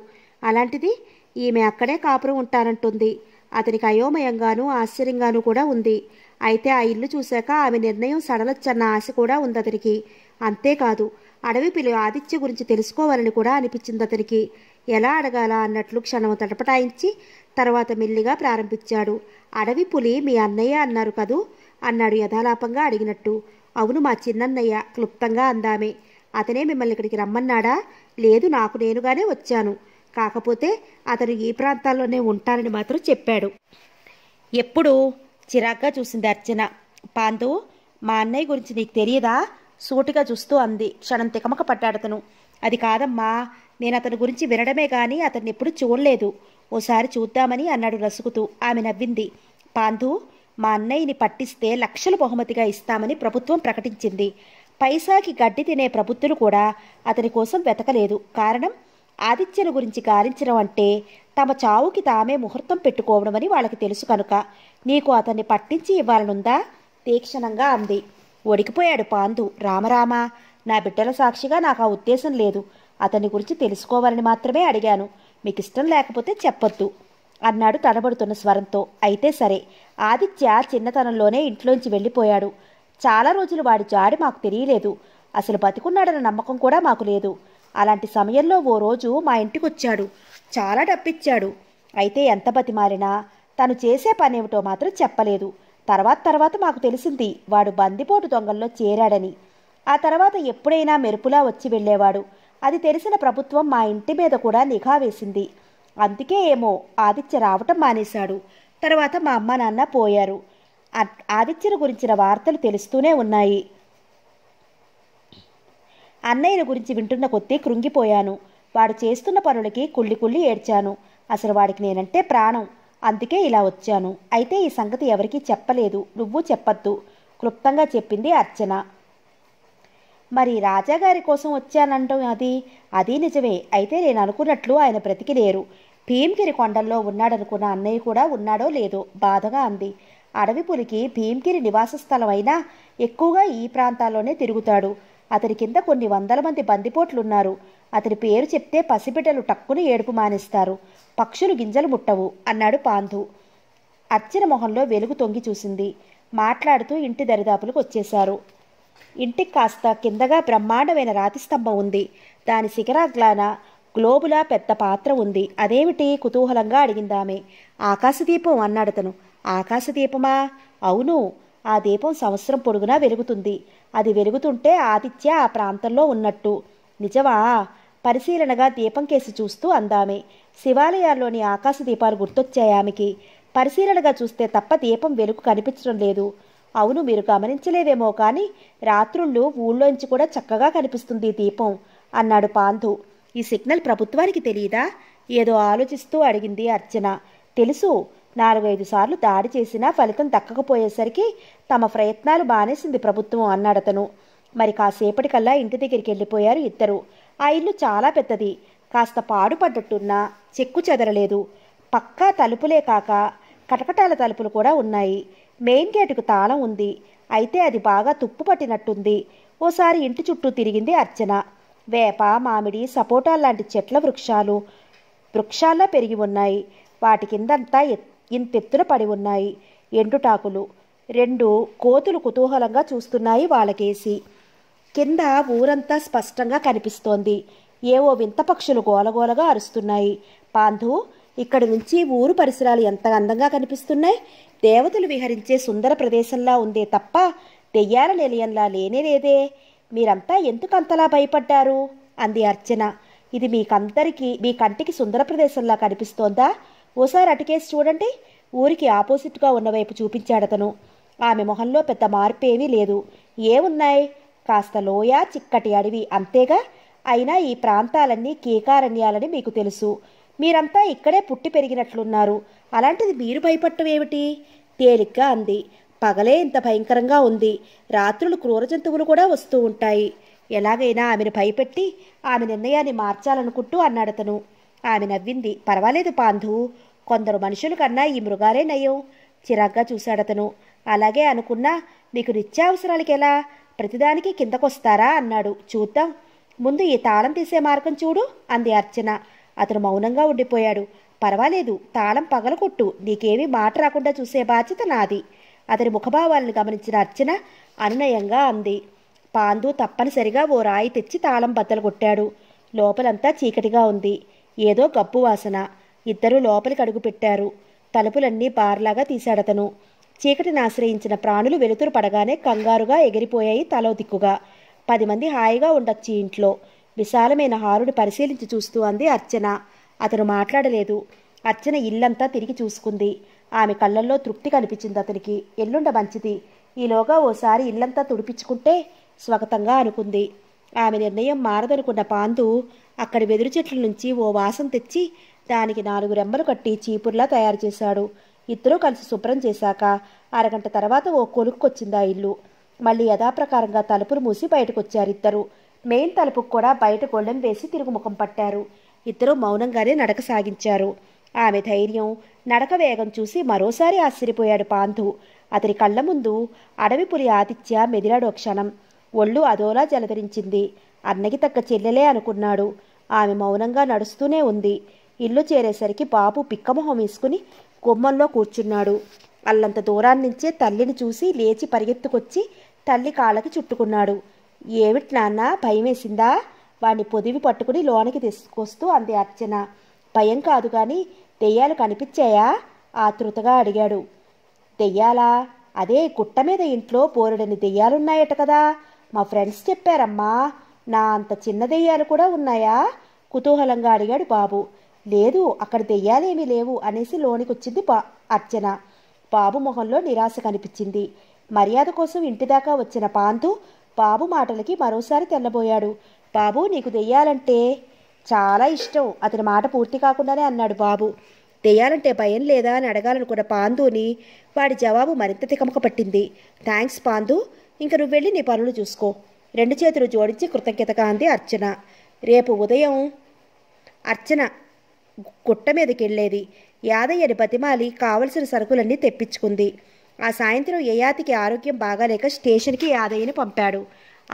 [SPEAKER 1] అలాంటిది ఈమె అక్కడే కాపురం ఉంటానంటుంది అతనికి అయోమయంగానూ ఆశ్చర్యంగానూ కూడా ఉంది అయితే ఆ ఇల్లు చూశాక ఆమె నిర్ణయం సడలొచ్చన్న ఆశ కూడా ఉంది అతనికి అంతేకాదు అడవి పిలు ఆదిత్య గురించి తెలుసుకోవాలని కూడా అనిపించింది అతనికి ఎలా అడగాల అన్నట్లు క్షణం తటపటాయించి తర్వాత మెల్లిగా ప్రారంభించాడు అడవి పులి మీ అన్నయ్య అన్నారు కదూ అన్నాడు యథాలాపంగా అడిగినట్టు అవును మా చిన్నన్నయ్య క్లుప్తంగా అందామే అతనే మిమ్మల్ని ఇక్కడికి రమ్మన్నాడా లేదు నాకు నేనుగానే వచ్చాను కాకపోతే అతను ఈ ప్రాంతాల్లోనే ఉంటానని మాత్రం చెప్పాడు ఎప్పుడు చిరాగ్గా చూసింది అర్చన పాందు మా అన్నయ్య గురించి నీకు తెలియదా సూటిగా చూస్తూ అంది క్షణం తికమక పట్టాడతను అది కాదమ్మా నేను అతని గురించి వినడమే కానీ అతన్ని ఎప్పుడు చూడలేదు ఓసారి చూద్దామని అన్నాడు నసుకుతూ ఆమె నవ్వింది పాంధు మా అన్నయ్యని పట్టిస్తే లక్షలు బహుమతిగా ఇస్తామని ప్రభుత్వం ప్రకటించింది పైసాకి గడ్డి తినే ప్రబుద్ధులు కూడా అతని కోసం వెతకలేదు కారణం ఆదిత్యను గురించి గాలించడం అంటే తమ చావుకి తామే ముహూర్తం పెట్టుకోవడమని వాళ్ళకి తెలుసు కనుక నీకు అతన్ని పట్టించి ఇవ్వాలనుందా తీక్షణంగా అంది ఒడికిపోయాడు పాందు రామరామ నా బిడ్డల సాక్షిగా నాకు ఆ ఉద్దేశం లేదు అతని గురించి తెలుసుకోవాలని మాత్రమే అడిగాను మీకు ఇష్టం లేకపోతే చెప్పొద్దు అన్నాడు తడబడుతున్న స్వరంతో అయితే సరే ఆదిత్య చిన్నతనంలోనే ఇంట్లోంచి వెళ్ళిపోయాడు చాలా రోజులు వాడి జాడి మాకు తెలియలేదు అసలు బతికున్నాడన్న నమ్మకం కూడా మాకు లేదు అలాంటి సమయంలో ఓ రోజు మా ఇంటికి వచ్చాడు చాలా డబ్బిచ్చాడు అయితే ఎంత బతిమారినా తను చేసే పనేమిటో మాత్రం చెప్పలేదు తర్వాత తర్వాత మాకు తెలిసింది వాడు బందిపోటు దొంగల్లో చేరాడని ఆ తర్వాత ఎప్పుడైనా మెరుపులా వచ్చి వెళ్ళేవాడు అది తెలిసిన ప్రభుత్వం మా ఇంటి మీద కూడా నిఘా వేసింది అందుకే ఏమో ఆదిత్య రావటం మానేశాడు తర్వాత మా అమ్మ నాన్న పోయారు ఆదిత్యను గురించిన వార్తలు తెలుస్తూనే ఉన్నాయి అన్నయ్యల గురించి వింటున్న కొద్దీ కృంగిపోయాను వాడు చేస్తున్న పనులకి కుళ్ళి కుళ్ళి ఏడ్చాను అసలు వాడికి నేనంటే ప్రాణం అందుకే ఇలా వచ్చాను అయితే ఈ సంగతి ఎవరికీ చెప్పలేదు నువ్వు చెప్పద్దు క్లుప్తంగా చెప్పింది అర్చన మరి రాజాగారి కోసం వచ్చానంటాం అది అది నిజమే అయితే నేను అనుకున్నట్లు ఆయన బ్రతికి లేరు భీమగిరి కొండల్లో ఉన్నాడనుకున్న అన్నయ్య కూడా ఉన్నాడో లేదో బాధగా అంది అడవి పులికి భీమగిరి నివాస స్థలమైనా ఎక్కువగా ఈ ప్రాంతాల్లోనే తిరుగుతాడు అతని కింద కొన్ని వందల మంది బందిపోట్లున్నారు అతని పేరు చెప్తే పసిబిడ్డలు టక్కుని ఏడుపు మానేస్తారు పక్షులు గింజలు ముట్టవు అన్నాడు పాంధు అర్చన మొహంలో వెలుగు తొంగి చూసింది మాట్లాడుతూ ఇంటి దరిదాపులకు వచ్చేశారు ఇంటికి కాస్త కిందగా బ్రహ్మాండమైన రాతి స్తంభం ఉంది దాని శిఖరాగ్లాన గ్లోబులా పెద్ద పాత్ర ఉంది అదేమిటి కుతూహలంగా అడిగిందామె ఆకాశదీపం అన్నాడతను ఆకాశదీపమా అవును ఆ దీపం సంవత్సరం పొడుగునా వెలుగుతుంది అది వెలుగుతుంటే ఆదిత్య ఆ ప్రాంతంలో ఉన్నట్టు నిజమా పరిశీలనగా దీపం కేసి చూస్తూ అందామె శివాలయాల్లోని ఆకాశ దీపాలు గుర్తొచ్చాయి ఆమెకి పరిశీలనగా చూస్తే తప్ప దీపం వెలుగు కనిపించడం లేదు అవును మీరు గమనించలేదేమో కానీ రాత్రుళ్ళు ఊళ్ళోంచి కూడా చక్కగా కనిపిస్తుంది దీపం అన్నాడు పాంధు ఈ సిగ్నల్ ప్రభుత్వానికి తెలియదా ఏదో ఆలోచిస్తూ అడిగింది అర్చన తెలుసు నాలుగైదు సార్లు దాడి చేసినా ఫలితం దక్కకపోయేసరికి తమ ప్రయత్నాలు బానేసింది ప్రభుత్వం అన్నాడతను మరి కాసేపటికల్లా ఇంటి దగ్గరికి వెళ్ళిపోయారు ఇద్దరు ఆ ఇల్లు చాలా పెద్దది కాస్త పాడుపడ్డట్టున్నా చెక్కు చెదరలేదు పక్కా తలుపులే కాక కటకటాల తలుపులు కూడా ఉన్నాయి మెయిన్ గేటుకు తాళం ఉంది అయితే అది బాగా తుప్పు పట్టినట్టుంది ఓసారి ఇంటి చుట్టూ తిరిగింది అర్చన వేప మామిడి సపోటా లాంటి చెట్ల వృక్షాలు వృక్షాల్లో పెరిగి ఉన్నాయి వాటి కిందంతా ఇంతెత్తున పడి ఉన్నాయి ఎండుటాకులు రెండు కోతులు కుతూహలంగా చూస్తున్నాయి వాళ్ళకేసి కింద ఊరంతా స్పష్టంగా కనిపిస్తోంది ఏవో వింత పక్షులు గోలగోలగా అరుస్తున్నాయి పాంధు ఇక్కడి నుంచి ఊరు పరిసరాలు ఎంత అందంగా కనిపిస్తున్నాయి దేవతలు విహరించే సుందర ప్రదేశంలా ఉందే తప్ప దెయ్యాల నిలయంలా లేనే లేదే మీరంతా ఎందుకంతలా భయపడ్డారు అంది అర్చన ఇది మీకందరికీ మీ కంటికి సుందర ప్రదేశంలా కనిపిస్తోందా ఓసారి అటుకేసి చూడండి ఊరికి ఆపోజిట్గా ఉన్నవైపు చూపించాడతను ఆమె మొహంలో పెద్ద మార్పేమీ లేదు ఏమున్నాయి కాస్త లోయ చిక్కటి అడవి అంతేగా అయినా ఈ ప్రాంతాలన్నీ కీకారణ్యాలని మీకు తెలుసు మీరంతా ఇక్కడే పుట్టి పెరిగినట్లున్నారు అలాంటిది మీరు భయపడటం ఏమిటి తేలిగ్గా అంది పగలే ఇంత భయంకరంగా ఉంది రాత్రులు క్రూర జంతువులు కూడా వస్తూ ఉంటాయి ఎలాగైనా ఆమెను భయపెట్టి ఆమె నిర్ణయాన్ని మార్చాలనుకుంటూ అన్నాడతను ఆమె నవ్వింది పర్వాలేదు పాంధు కొందరు మనుషుల కన్నా ఈ మృగాలే నయం చిరాగ్గా చూశాడతను అలాగే అనుకున్నా మీకు ఎలా ప్రతిదానికి కిందకొస్తారా అన్నాడు చూద్దాం ముందు ఈ తాళం తీసే మార్గం చూడు అంది అర్చన అతను మౌనంగా ఉండిపోయాడు పర్వాలేదు తాళం పగలకొట్టు నీకేమీ మాట రాకుండా చూసే బాధ్యత నాది అతని ముఖభావాలను గమనించిన అర్చన అనునయంగా అంది పాందు తప్పనిసరిగా ఓ రాయి తెచ్చి తాళం బద్దలు కొట్టాడు లోపలంతా చీకటిగా ఉంది ఏదో గప్పు వాసన ఇద్దరూ లోపలికి అడుగుపెట్టారు తలుపులన్నీ పార్లాగా తీశాడతను చీకటిని ఆశ్రయించిన ప్రాణులు వెలుతురు పడగానే కంగారుగా ఎగిరిపోయాయి తలో దిక్కుగా పది మంది హాయిగా ఉండొచ్చు ఇంట్లో విశాలమైన హారుడు పరిశీలించి చూస్తూ అంది అర్చన అతను మాట్లాడలేదు అర్చన ఇల్లంతా తిరిగి చూసుకుంది ఆమె కళ్ళల్లో తృప్తి కనిపించింది అతనికి ఎల్లుండ మంచిది ఈలోగా ఓసారి ఇల్లంతా తుడిపించుకుంటే స్వాగతంగా అనుకుంది ఆమె నిర్ణయం మారదనుకున్న పాందు అక్కడి వెదురు చెట్ల నుంచి ఓ వాసం తెచ్చి దానికి నాలుగు రెమ్మలు కట్టి చీపుర్లా తయారు చేశాడు ఇద్దరూ కలిసి శుభ్రం చేశాక అరగంట తర్వాత ఓ కొలుక్కొచ్చిందా ఇల్లు మళ్ళీ యథాప్రకారంగా తలుపులు మూసి బయటకొచ్చారు ఇద్దరు మెయిన్ తలుపుకు కూడా బయట గొళ్ళెం వేసి తిరుగుముఖం పట్టారు ఇద్దరూ మౌనంగానే నడక సాగించారు ఆమె ధైర్యం నడక వేగం చూసి మరోసారి ఆశ్చర్యపోయాడు పాంధు అతని కళ్ళ ముందు పులి ఆతిథ్య మెదిలాడు క్షణం ఒళ్ళు అదోలా జలధరించింది అన్నకి తగ్గ చెల్లెలే అనుకున్నాడు ఆమె మౌనంగా నడుస్తూనే ఉంది ఇల్లు చేరేసరికి బాబు పిక్కమొహం వేసుకుని గుమ్మంలో కూర్చున్నాడు అల్లంత దూరాన్నించే తల్లిని చూసి లేచి పరిగెత్తుకొచ్చి తల్లి కాళ్ళకి చుట్టుకున్నాడు ఏమిటి నాన్న భయం వేసిందా వాడిని పొదివి పట్టుకుని లోనికి తీసుకొస్తూ అంది అర్చన భయం కాదు కానీ దెయ్యాలు కనిపించాయా ఆతృతగా అడిగాడు దెయ్యాలా అదే గుట్ట మీద ఇంట్లో బోరెడని దెయ్యాలున్నాయట కదా మా ఫ్రెండ్స్ చెప్పారమ్మా నా అంత చిన్న దెయ్యాలు కూడా ఉన్నాయా కుతూహలంగా అడిగాడు బాబు లేదు అక్కడ దెయ్యాలేమీ లేవు అనేసి లోనికొచ్చింది పా అర్చన బాబు మొహంలో నిరాశ కనిపించింది మర్యాద కోసం ఇంటిదాకా వచ్చిన పాంతు బాబు మాటలకి మరోసారి తెల్లబోయాడు బాబు నీకు దెయ్యాలంటే చాలా ఇష్టం అతని మాట పూర్తి కాకుండానే అన్నాడు బాబు దెయ్యాలంటే భయం లేదా అని అడగాలనుకున్న పాందుని వాడి జవాబు మరింత తికమక పట్టింది థ్యాంక్స్ పాందు ఇంక నువ్వు వెళ్ళి నీ పనులు చూసుకో రెండు చేతులు జోడించి కృతజ్ఞతగా అంది అర్చన రేపు ఉదయం అర్చన గుట్ట మీదకి వెళ్ళేది యాదయ్యని బతిమాలి కావలసిన సరుకులన్నీ తెప్పించుకుంది ఆ సాయంత్రం యయాతికి ఆరోగ్యం బాగాలేక స్టేషన్కి యాదయ్యని పంపాడు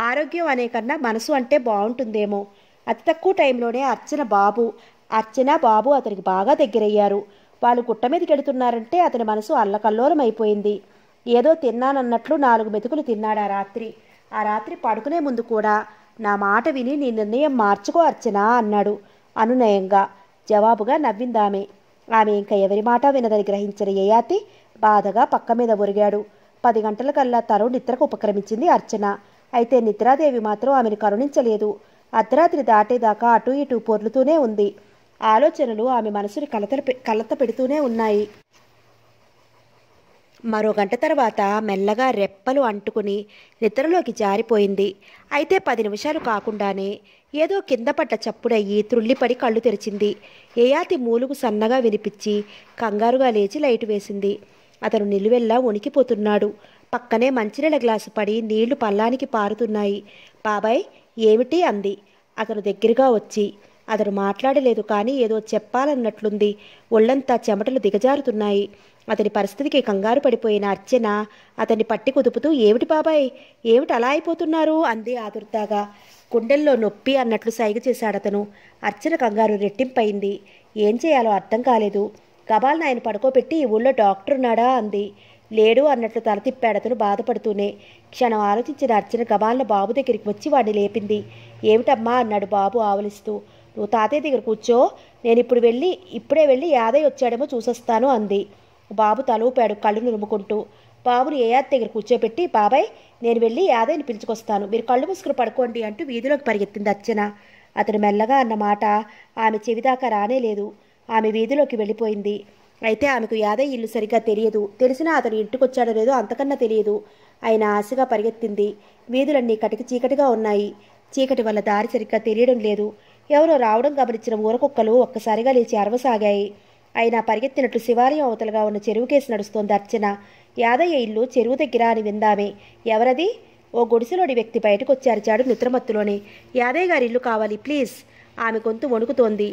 [SPEAKER 1] ఆరోగ్యం అనే కన్నా మనసు అంటే బాగుంటుందేమో అతి తక్కువ టైంలోనే అర్చన బాబు అర్చన బాబు అతనికి బాగా దగ్గరయ్యారు వాళ్ళు గుట్ట మీదకి వెళుతున్నారంటే అతని మనసు అల్లకల్లోలం అయిపోయింది ఏదో తిన్నానన్నట్లు నాలుగు మెతుకులు తిన్నాడు ఆ రాత్రి ఆ రాత్రి పడుకునే ముందు కూడా నా మాట విని నీ నిర్ణయం మార్చుకో అర్చన అన్నాడు అనునయంగా జవాబుగా నవ్విందామె ఆమె ఇంకా ఎవరి మాట వినదని గ్రహించిన యయాతి బాధగా పక్క మీద ఒరిగాడు పది గంటలకల్లా తరుణ్ నిద్రకు ఉపక్రమించింది అర్చన అయితే నిద్రాదేవి మాత్రం ఆమెను కరుణించలేదు అర్ధరాత్రి దాటేదాకా అటు ఇటు పొర్లుతూనే ఉంది ఆలోచనలు ఆమె మనసుని కలత కలత పెడుతూనే ఉన్నాయి మరో గంట తర్వాత మెల్లగా రెప్పలు అంటుకుని నిద్రలోకి జారిపోయింది అయితే పది నిమిషాలు కాకుండానే ఏదో కింద పడ్డ చప్పుడయ్యి త్రుళ్ళిపడి కళ్ళు తెరిచింది ఏయాతి మూలుగు సన్నగా వినిపించి కంగారుగా లేచి లైటు వేసింది అతను నిలువెల్లా వణికిపోతున్నాడు పక్కనే మంచినీళ్ళ గ్లాసు పడి నీళ్లు పల్లానికి పారుతున్నాయి బాబాయ్ ఏమిటి అంది అతను దగ్గరగా వచ్చి అతను మాట్లాడలేదు కానీ ఏదో చెప్పాలన్నట్లుంది ఒళ్ళంతా చెమటలు దిగజారుతున్నాయి అతని పరిస్థితికి కంగారు పడిపోయిన అర్చన అతన్ని పట్టి కుదుపుతూ ఏమిటి బాబాయ్ ఏమిటి అలా అయిపోతున్నారు అంది ఆదుర్తాగా కుండెల్లో నొప్పి అన్నట్లు సైగ చేశాడతను అర్చన కంగారు రెట్టింపైంది ఏం చేయాలో అర్థం కాలేదు గబాల్ని ఆయన పడుకోబెట్టి ఊళ్ళో డాక్టర్ ఉన్నాడా అంది లేడు అన్నట్లు తల తిప్పాడతను బాధపడుతూనే క్షణం ఆలోచించిన అర్చన గబాల్న బాబు దగ్గరికి వచ్చి వాడిని లేపింది ఏమిటమ్మా అన్నాడు బాబు ఆవలిస్తూ నువ్వు తాతయ్య దగ్గర కూర్చో నేను ఇప్పుడు వెళ్ళి ఇప్పుడే వెళ్ళి యాదయ్య వచ్చాడేమో చూసొస్తాను అంది బాబు తలూపాడు కళ్ళు నురుముకుంటూ బాబుని ఏయాద్ దగ్గర కూర్చోబెట్టి బాబాయ్ నేను వెళ్ళి యాదయ్యని పిలుచుకొస్తాను మీరు కళ్ళు మూసుకుని పడుకోండి అంటూ వీధిలోకి పరిగెత్తింది అర్చన అతడు మెల్లగా అన్న మాట ఆమె చెవిదాకా రానేలేదు ఆమె వీధిలోకి వెళ్ళిపోయింది అయితే ఆమెకు యాదయ్య ఇల్లు సరిగ్గా తెలియదు తెలిసినా అతను ఇంటికొచ్చాడో లేదో అంతకన్నా తెలియదు ఆయన ఆశగా పరిగెత్తింది వీధులన్నీ కటికి చీకటిగా ఉన్నాయి చీకటి వల్ల దారి సరిగ్గా తెలియడం లేదు ఎవరో రావడం గమనించిన ఊరకొక్కలు ఒక్కసారిగా లేచి అరవసాగాయి అయినా పరిగెత్తినట్లు శివాలయం అవతలగా ఉన్న చెరువు కేసు నడుస్తోంది అర్చన యాదయ్య ఇల్లు చెరువు దగ్గర అని విందామే ఎవరది ఓ గుడిసెలోని వ్యక్తి బయటకు వచ్చారిచాడు నిద్రమత్తులోనే యాదయ్య గారి ఇల్లు కావాలి ప్లీజ్ ఆమె గొంతు వణుకుతోంది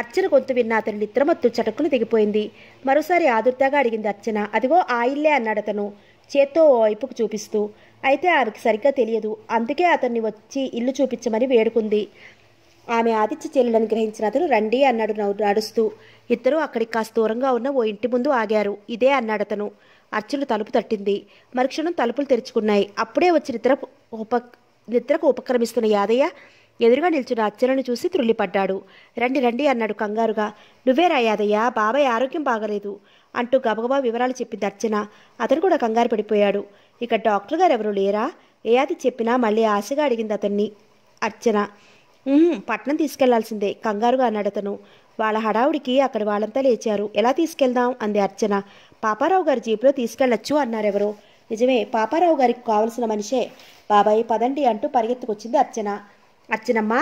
[SPEAKER 1] అర్చన గొంతు విన్న అతని నిద్రమత్తు చటుక్కును దిగిపోయింది మరోసారి ఆదుర్తగా అడిగింది అర్చన అదిగో ఆ ఇల్లే అన్నాడు అతను చేత్తో ఓ వైపుకు చూపిస్తూ అయితే ఆమెకు సరిగ్గా తెలియదు అందుకే అతన్ని వచ్చి ఇల్లు చూపించమని వేడుకుంది ఆమె ఆదిత్య చెల్లెలను గ్రహించిన అతను రండి అన్నాడు నడుస్తూ ఇద్దరు అక్కడికి కాస్త దూరంగా ఉన్న ఓ ఇంటి ముందు ఆగారు ఇదే అన్నాడు అతను అర్చన తలుపు తట్టింది మరుక్షణం తలుపులు తెరుచుకున్నాయి అప్పుడే వచ్చి నిద్ర ఉప నిద్రకు ఉపక్రమిస్తున్న యాదయ్య ఎదురుగా నిల్చున్న అర్చనను చూసి త్రుల్లిపడ్డాడు రండి రండి అన్నాడు కంగారుగా నువ్వేరా యాదయ్య బాబాయ్ ఆరోగ్యం బాగలేదు అంటూ గబగబా వివరాలు చెప్పింది అర్చన అతను కూడా కంగారు పడిపోయాడు ఇక డాక్టర్ గారు ఎవరు లేరా ఏ అది చెప్పినా మళ్ళీ ఆశగా అడిగింది అతన్ని అర్చన పట్నం తీసుకెళ్లాల్సిందే కంగారుగా అన్నాడు అతను వాళ్ళ హడావుడికి అక్కడ వాళ్ళంతా లేచారు ఎలా తీసుకెళ్దాం అంది అర్చన పాపారావు గారి జీపులో తీసుకెళ్లొచ్చు అన్నారెవరు నిజమే పాపారావు గారికి కావలసిన మనిషే బాబాయ్ పదండి అంటూ పరిగెత్తుకొచ్చింది అర్చన అర్చనమ్మ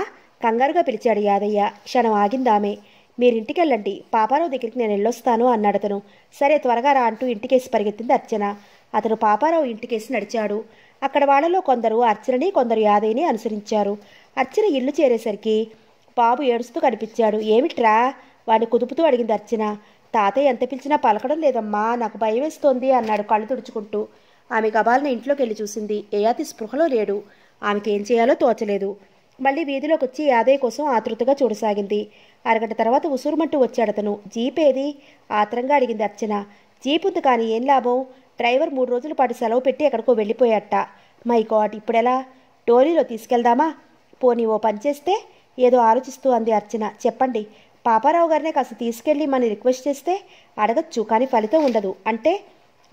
[SPEAKER 1] కంగారుగా పిలిచాడు యాదయ్య క్షణం ఆగిందామే మీరింటికెళ్ళండి పాపారావు దగ్గరికి నేను వెళ్ళొస్తాను అన్నాడతను సరే త్వరగా రా అంటూ ఇంటికేసి పరిగెత్తింది అర్చన అతను పాపారావు ఇంటికేసి నడిచాడు అక్కడ వాళ్ళలో కొందరు అర్చనని కొందరు యాదయ్యని అనుసరించారు అర్చన ఇల్లు చేరేసరికి బాబు ఏడుస్తూ కనిపించాడు ఏమిట్రా వాడిని కుదుపుతూ అడిగింది అర్చన తాతయ్య ఎంత పిలిచినా పలకడం లేదమ్మా నాకు భయం వేస్తోంది అన్నాడు కళ్ళు తుడుచుకుంటూ ఆమె గబాలన ఇంట్లోకి వెళ్ళి చూసింది ఏయాతి స్పృహలో లేడు ఆమెకి ఏం చేయాలో తోచలేదు మళ్ళీ వీధిలోకి వచ్చి యాదయ్య కోసం ఆతృతగా చూడసాగింది అరగంట తర్వాత ఉసురుమంటూ అతను జీప్ ఏది ఆత్రంగా అడిగింది అర్చన జీప్ ఉంది కానీ ఏం లాభం డ్రైవర్ మూడు రోజుల పాటు సెలవు పెట్టి ఎక్కడికో వెళ్ళిపోయాట మై గాడ్ ఇప్పుడెలా డోలీలో తీసుకెళ్దామా పోనీ ఓ పని చేస్తే ఏదో ఆలోచిస్తూ అంది అర్చన చెప్పండి పాపారావు గారినే కాస్త తీసుకెళ్ళి మన రిక్వెస్ట్ చేస్తే అడగచ్చు కానీ ఫలితం ఉండదు అంటే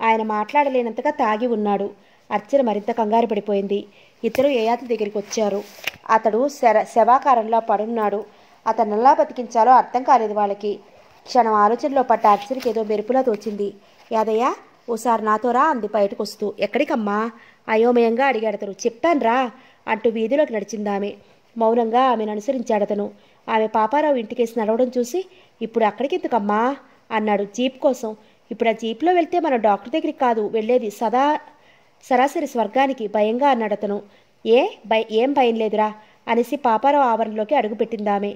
[SPEAKER 1] ఆయన మాట్లాడలేనంతగా తాగి ఉన్నాడు అర్చన మరింత కంగారు పడిపోయింది ఇద్దరు యయాతి దగ్గరికి వచ్చారు అతడు శర శవాకారంలో పడున్నాడు అతను ఎలా బతికించాలో అర్థం కాలేదు వాళ్ళకి క్షణం ఆలోచనలో పడ్డ అర్చనకి ఏదో మెరుపులా తోచింది యాదయ్య ఓసారి నాతోరా అంది బయటకు వస్తూ ఎక్కడికమ్మా అయోమయంగా అడిగాడతారు అతడు రా అంటూ వీధిలోకి నడిచిందామె మౌనంగా ఆమెను అనుసరించాడతను ఆమె పాపారావు ఇంటికేసి నడవడం చూసి ఇప్పుడు అక్కడికెందుకమ్మా అన్నాడు జీప్ కోసం ఇప్పుడు ఆ జీప్లో వెళ్తే మనం డాక్టర్ దగ్గరికి కాదు వెళ్ళేది సదా సరాసరి స్వర్గానికి భయంగా అన్నాడతను ఏ భయ ఏం భయం లేదురా అనేసి పాపారావు ఆవరణలోకి అడుగుపెట్టిందామె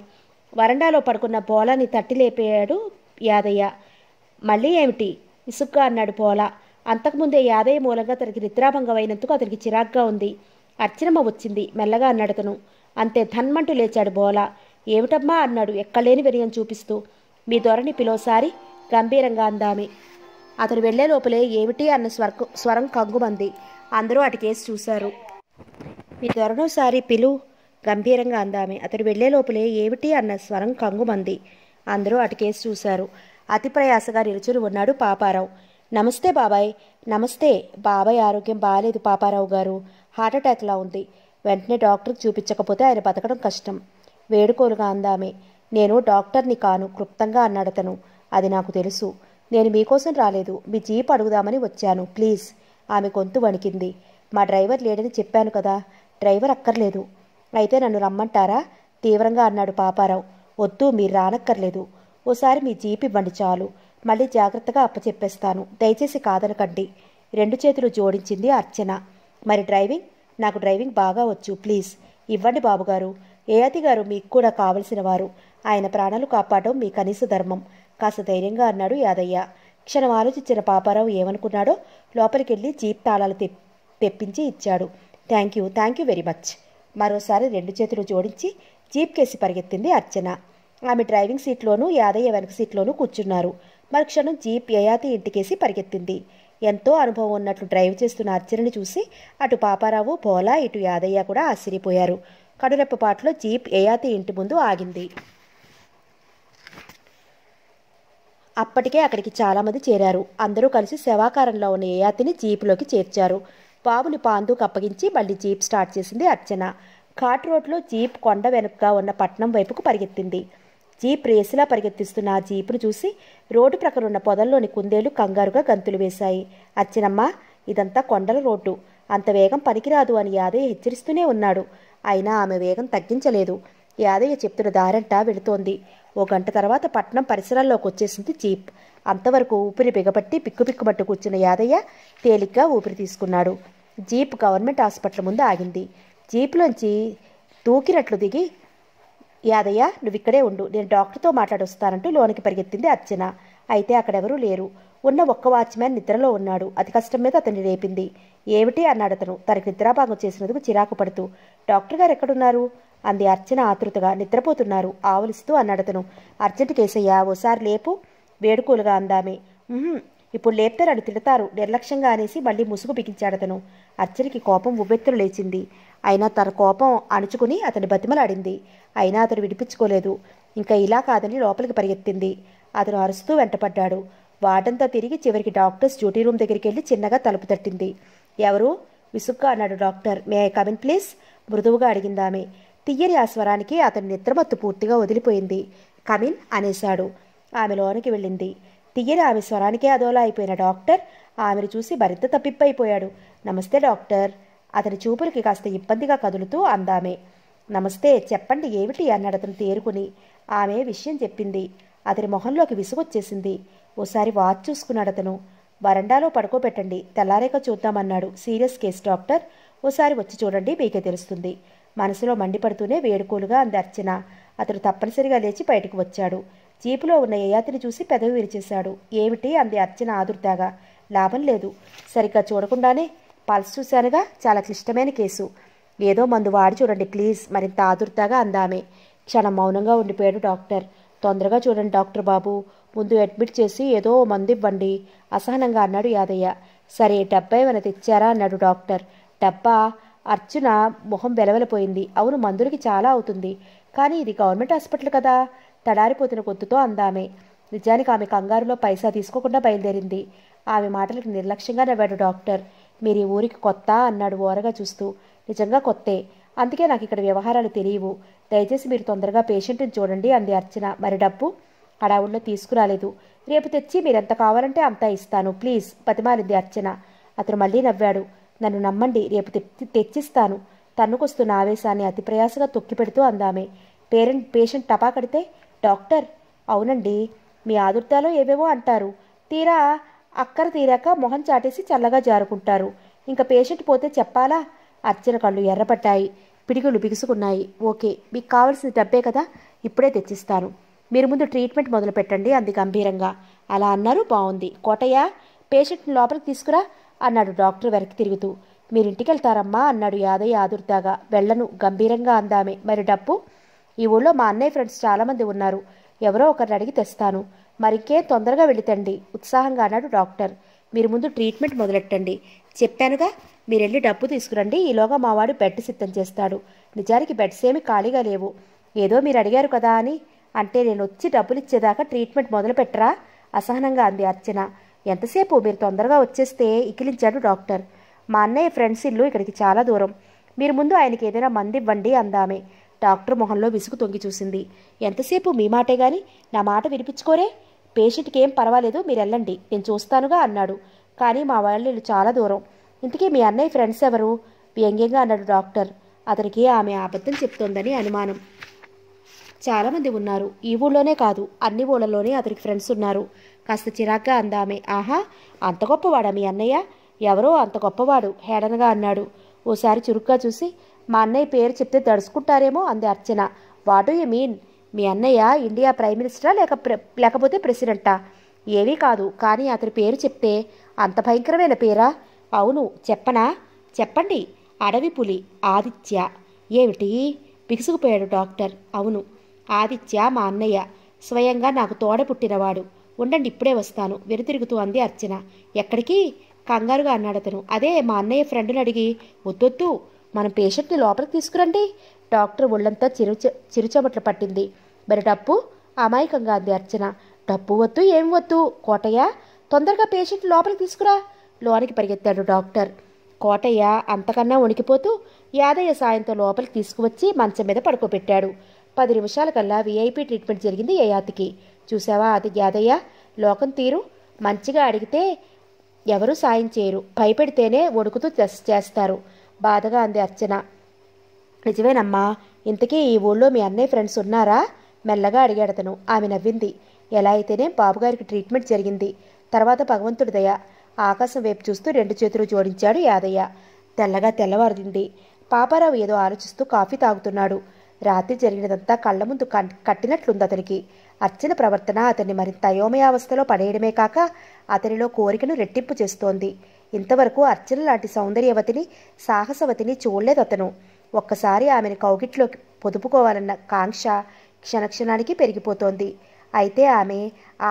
[SPEAKER 1] వరండాలో పడుకున్న బోలాని తట్టి లేపాడు యాదయ్య మళ్ళీ ఏమిటి ఇసుగ్గా అన్నాడు బోలా అంతకుముందే యాదయ్య మూలంగా తనకి నిద్రాభంగమైనందుకు అతనికి చిరాగ్గా ఉంది అర్చనమ్మ వచ్చింది మెల్లగా తను అంతే ధన్మంటూ లేచాడు బోలా ఏమిటమ్మా అన్నాడు ఎక్కలేని వినయం చూపిస్తూ మీ ధోరణి పిలోసారి గంభీరంగా అందామి అతడు వెళ్లే లోపలే ఏమిటి అన్న స్వరకు స్వరం కంగుమంది అందరూ అటుకేసి చూశారు మీ ధోరణోసారి పిలు గంభీరంగా అందామి అతడు వెళ్లే లోపలే ఏమిటి అన్న స్వరం కంగుమంది అందరూ అటుకేసి చూశారు అతి ప్రయాసగా నిలుచుని ఉన్నాడు పాపారావు నమస్తే బాబాయ్ నమస్తే బాబాయ్ ఆరోగ్యం బాగాలేదు పాపారావు గారు హార్ట్అటాక్లా ఉంది వెంటనే డాక్టర్కి చూపించకపోతే ఆయన బతకడం కష్టం వేడుకోలుగా అందామే నేను డాక్టర్ని కాను క్లుప్తంగా అన్నాడతను అది నాకు తెలుసు నేను మీకోసం రాలేదు మీ జీప్ అడుగుదామని వచ్చాను ప్లీజ్ ఆమె గొంతు వణికింది మా డ్రైవర్ లేడని చెప్పాను కదా డ్రైవర్ అక్కర్లేదు అయితే నన్ను రమ్మంటారా తీవ్రంగా అన్నాడు పాపారావు వద్దు మీరు రానక్కర్లేదు ఓసారి మీ జీప్ ఇవ్వండి చాలు మళ్ళీ జాగ్రత్తగా అప్పచెప్పేస్తాను దయచేసి కాదనకండి రెండు చేతులు జోడించింది అర్చన మరి డ్రైవింగ్ నాకు డ్రైవింగ్ బాగా వచ్చు ప్లీజ్ ఇవ్వండి బాబుగారు ఏయతి గారు మీకు కూడా కావలసిన వారు ఆయన ప్రాణాలు కాపాడడం మీ కనీస ధర్మం కాస్త ధైర్యంగా అన్నాడు యాదయ్య క్షణం ఆలోచించిన పాపారావు ఏమనుకున్నాడో లోపలికెళ్ళి జీప్ తాళాలు తె తెప్పించి ఇచ్చాడు thank you thank you very much మరోసారి రెండు చేతులు జోడించి జీప్ కేసి పరిగెత్తింది అర్చన ఆమె డ్రైవింగ్ సీట్లోనూ యాదయ్య వెనక సీట్లోనూ కూర్చున్నారు మరుక్షణం జీప్ యయాతి ఇంటికేసి పరిగెత్తింది ఎంతో అనుభవం ఉన్నట్లు డ్రైవ్ చేస్తున్న అర్చనని చూసి అటు పాపారావు పోలా ఇటు యాదయ్య కూడా ఆశ్చర్యపోయారు కడురెప్పపాట్లో జీప్ ఏయాతి ఇంటి ముందు ఆగింది అప్పటికే అక్కడికి చాలామంది చేరారు అందరూ కలిసి శవాకారంలో ఉన్న ఏయాతిని జీపులోకి చేర్చారు బాబుని పాందుకు అప్పగించి మళ్ళీ జీప్ స్టార్ట్ చేసింది అర్చన ఘాట్ రోడ్లో జీప్ కొండ వెనుకగా ఉన్న పట్నం వైపుకు పరిగెత్తింది జీప్ రేసులా పరిగెత్తిస్తున్న ఆ జీపును చూసి రోడ్డు ప్రక్కన ఉన్న పొదల్లోని కుందేలు కంగారుగా గంతులు వేశాయి అచ్చినమ్మ ఇదంతా కొండల రోడ్డు అంత వేగం పనికిరాదు అని యాదయ్య హెచ్చరిస్తూనే ఉన్నాడు అయినా ఆమె వేగం తగ్గించలేదు యాదయ్య చెప్తున్న దారంట వెళుతోంది ఓ గంట తర్వాత పట్నం పరిసరాల్లోకి వచ్చేసింది జీప్ అంతవరకు ఊపిరి బిగబట్టి పిక్కుపిక్కుబట్టు కూర్చున్న యాదయ్య తేలిగ్గా ఊపిరి తీసుకున్నాడు జీప్ గవర్నమెంట్ హాస్పిటల్ ముందు ఆగింది జీప్లోంచి తూకినట్లు దిగి యాదయ్య నువ్విక్కడే ఉండు నేను డాక్టర్తో మాట్లాడొస్తానంటూ లోనికి పరిగెత్తింది అర్చన అయితే అక్కడెవరూ లేరు ఉన్న ఒక్క వాచ్మ్యాన్ నిద్రలో ఉన్నాడు అతి కష్టం మీద అతన్ని రేపింది ఏమిటి అన్నాడు అతను తనకి నిద్రాభాగం చేసినందుకు చిరాకు పడుతూ డాక్టర్ గారు ఎక్కడున్నారు అంది అర్చన ఆతృతగా నిద్రపోతున్నారు ఆవలిస్తూ అన్నాడు అతను అర్జెంటు కేసయ్యా ఓసారి లేపు వేడుకోలుగా అందామే ఇప్పుడు లేపుతారు అని తిడతారు నిర్లక్ష్యంగా అనేసి మళ్ళీ ముసుగు బిగించాడతను అర్చనకి కోపం ఉవ్వెత్తులు లేచింది అయినా తన కోపం అణుచుకుని అతని బతిమలాడింది అయినా అతడు విడిపించుకోలేదు ఇంకా ఇలా కాదని లోపలికి పరిగెత్తింది అతను అరుస్తూ వెంటపడ్డాడు వాటంతా తిరిగి చివరికి డాక్టర్స్ డ్యూటీ రూమ్ దగ్గరికి వెళ్ళి చిన్నగా తలుపు తట్టింది ఎవరు విసుగ్గా అన్నాడు doctor may I come in please మృదువుగా అడిగిందామె తియ్యని ఆ స్వరానికి అతని నిద్రమత్తు పూర్తిగా వదిలిపోయింది కమిన్ అనేశాడు ఆమె లోనికి వెళ్ళింది తియ్యని ఆమె స్వరానికే అదోలా అయిపోయిన డాక్టర్ ఆమెను చూసి భరిత తప్పిప్పైపోయాడు నమస్తే డాక్టర్ అతని చూపులకి కాస్త ఇబ్బందిగా కదులుతూ అందామే నమస్తే చెప్పండి ఏమిటి అన్నాడు అతను తేరుకుని ఆమె విషయం చెప్పింది అతని మొహంలోకి విసుగొచ్చేసింది ఓసారి వాచ్ చూసుకున్నాడు అతను వరండాలో పడుకోబెట్టండి తెల్లారేక చూద్దామన్నాడు సీరియస్ కేస్ డాక్టర్ ఓసారి వచ్చి చూడండి మీకే తెలుస్తుంది మనసులో మండిపడుతూనే వేడుకోలుగా అంది అర్చన అతడు తప్పనిసరిగా లేచి బయటకు వచ్చాడు జీపులో ఉన్న యయాతిని చూసి పెదవి విరిచేశాడు ఏమిటి అంది అర్చన ఆదుర్తాగా లాభం లేదు సరిగ్గా చూడకుండానే పల్స్ చూశానుగా చాలా క్లిష్టమైన కేసు ఏదో మందు వాడి చూడండి ప్లీజ్ మరింత ఆదుర్తగా అందామే క్షణం మౌనంగా ఉండిపోయాడు డాక్టర్ తొందరగా చూడండి డాక్టర్ బాబు ముందు అడ్మిట్ చేసి ఏదో మందు ఇవ్వండి అసహనంగా అన్నాడు యాదయ్య సరే డబ్బా ఏమైనా తెచ్చారా అన్నాడు డాక్టర్ డబ్బా అర్చున మొహం వెలవెలపోయింది అవును మందులకి చాలా అవుతుంది కానీ ఇది గవర్నమెంట్ హాస్పిటల్ కదా తడారిపోతున్న గొంతుతో అందామే నిజానికి ఆమె కంగారులో పైసా తీసుకోకుండా బయలుదేరింది ఆమె మాటలకు నిర్లక్ష్యంగా నవ్వాడు డాక్టర్ మీరు ఈ ఊరికి కొత్త అన్నాడు ఓరగా చూస్తూ నిజంగా కొత్తే అందుకే నాకు ఇక్కడ వ్యవహారాలు తెలియవు దయచేసి మీరు తొందరగా పేషెంట్ని చూడండి అంది అర్చన మరి డబ్బు అడావుల్లో తీసుకురాలేదు రేపు తెచ్చి మీరెంత కావాలంటే అంతా ఇస్తాను ప్లీజ్ బతిమాలింది అర్చన అతను మళ్ళీ నవ్వాడు నన్ను నమ్మండి రేపు తెచ్చిస్తాను తన్నుకొస్తున్న ఆవేశాన్ని అతి ప్రయాసగా తొక్కి పెడుతూ అందామే పేరెంట్ పేషెంట్ టపా కడితే డాక్టర్ అవునండి మీ ఆదుర్తాలో ఏవేవో అంటారు తీరా అక్కర తీరాక మొహం చాటేసి చల్లగా జారుకుంటారు ఇంకా పేషెంట్ పోతే చెప్పాలా అర్చన కళ్ళు ఎర్రపట్టాయి పిడిగులు బిగుసుకున్నాయి ఓకే మీకు కావలసిన డబ్బే కదా ఇప్పుడే తెచ్చిస్తాను మీరు ముందు ట్రీట్మెంట్ మొదలు పెట్టండి అంది గంభీరంగా అలా అన్నారు బాగుంది కోటయ్య పేషెంట్ని లోపలికి తీసుకురా అన్నాడు డాక్టర్ వెనక్కి తిరుగుతూ మీరింటికి వెళ్తారమ్మా అన్నాడు యాదయ్య ఆదుర్దాగా వెళ్ళను గంభీరంగా అందామే మరి డప్పు ఈ ఊళ్ళో మా అన్నయ్య ఫ్రెండ్స్ చాలామంది ఉన్నారు ఎవరో ఒకరిని అడిగి తెస్తాను మరికే తొందరగా వెళితండి ఉత్సాహంగా అన్నాడు డాక్టర్ మీరు ముందు ట్రీట్మెంట్ మొదలెట్టండి చెప్పానుగా మీరెళ్ళి డబ్బు తీసుకురండి ఈలోగా మావాడు బెడ్ సిద్ధం చేస్తాడు నిజానికి బెడ్స్ ఏమి ఖాళీగా లేవు ఏదో మీరు అడిగారు కదా అని అంటే నేను వచ్చి డబ్బులు ఇచ్చేదాకా ట్రీట్మెంట్ మొదలు పెట్టరా అసహనంగా అంది అర్చన ఎంతసేపు మీరు తొందరగా వచ్చేస్తే ఇకిలించాడు డాక్టర్ మా అన్నయ్య ఫ్రెండ్స్ ఇల్లు ఇక్కడికి చాలా దూరం మీరు ముందు ఆయనకి ఏదైనా మంది ఇవ్వండి అందామే డాక్టర్ మొహంలో విసుగు తొంగి చూసింది ఎంతసేపు మీ మాటే గాని నా మాట వినిపించుకోరే పేషెంట్కి ఏం పర్వాలేదు మీరు వెళ్ళండి నేను చూస్తానుగా అన్నాడు కానీ మా వాళ్ళు చాలా దూరం ఇంతకీ మీ అన్నయ్య ఫ్రెండ్స్ ఎవరు వ్యంగ్యంగా అన్నాడు డాక్టర్ అతనికి ఆమె అబద్ధం చెప్తోందని అనుమానం చాలామంది ఉన్నారు ఈ ఊళ్ళోనే కాదు అన్ని ఊళ్ళలోనే అతనికి ఫ్రెండ్స్ ఉన్నారు కాస్త చిరాగ్గా అందామె ఆహా అంత గొప్పవాడా మీ అన్నయ్య ఎవరో అంత గొప్పవాడు హేడనగా అన్నాడు ఓసారి చురుగ్గా చూసి మా అన్నయ్య పేరు చెప్తే తడుచుకుంటారేమో అంది అర్చన వాట్ యు మీన్ మీ అన్నయ్య ఇండియా ప్రైమ్ మినిస్టరా లేక లేకపోతే ప్రెసిడెంటా ఏమీ కాదు కానీ అతని పేరు చెప్తే అంత భయంకరమైన పేరా అవును చెప్పనా చెప్పండి అడవి పులి ఆదిత్య ఏమిటి పిగుసుకుపోయాడు డాక్టర్ అవును ఆదిత్య మా అన్నయ్య స్వయంగా నాకు తోడ పుట్టినవాడు ఉండండి ఇప్పుడే వస్తాను వెనుతిరుగుతూ అంది అర్చన ఎక్కడికి కంగారుగా అన్నాడు అతను అదే మా అన్నయ్య ఫ్రెండ్ని అడిగి వద్దొద్దు మన పేషెంట్ని లోపలికి తీసుకురండి డాక్టర్ ఒళ్ళంతా చిరు చిరుచమట్లు పట్టింది మరి డప్పు అమాయకంగా అంది అర్చన డప్పు వద్దు ఏం వద్దు కోటయ్య తొందరగా పేషెంట్ లోపలికి తీసుకురా లోనికి పరిగెత్తాడు డాక్టర్ కోటయ్య అంతకన్నా ఉనికిపోతూ యాదయ్య సాయంతో లోపలికి తీసుకువచ్చి మంచం మీద పడుకోబెట్టాడు పది కల్లా వీఐపీ ట్రీట్మెంట్ జరిగింది యయాతికి చూసావా అది యాదయ్య లోకం తీరు మంచిగా అడిగితే ఎవరూ సాయం చేయరు భయపెడితేనే వణుకుతూ చేస్తారు బాధగా అంది అర్చన నిజమేనమ్మా ఇంతకీ ఈ ఊళ్ళో మీ అన్నయ్య ఫ్రెండ్స్ ఉన్నారా మెల్లగా అడిగాడు అతను ఆమె నవ్వింది ఎలా అయితేనే బాబుగారికి ట్రీట్మెంట్ జరిగింది తర్వాత భగవంతుడి దయ ఆకాశం వైపు చూస్తూ రెండు చేతులు జోడించాడు యాదయ్య తెల్లగా తెల్లవారుదింది పాపారావు ఏదో ఆలోచిస్తూ కాఫీ తాగుతున్నాడు రాత్రి జరిగినదంతా కళ్ళ ముందు కట్టినట్లుంది అతనికి అర్చన ప్రవర్తన అతన్ని మరింత అయోమయావస్థలో పడేయడమే కాక అతనిలో కోరికను రెట్టింపు చేస్తోంది ఇంతవరకు అర్చన లాంటి సౌందర్యవతిని సాహసవతిని చూడలేదు అతను ఒక్కసారి ఆమెను కౌగిట్లోకి పొదుపుకోవాలన్న కాంక్ష క్షణక్షణానికి పెరిగిపోతోంది అయితే ఆమె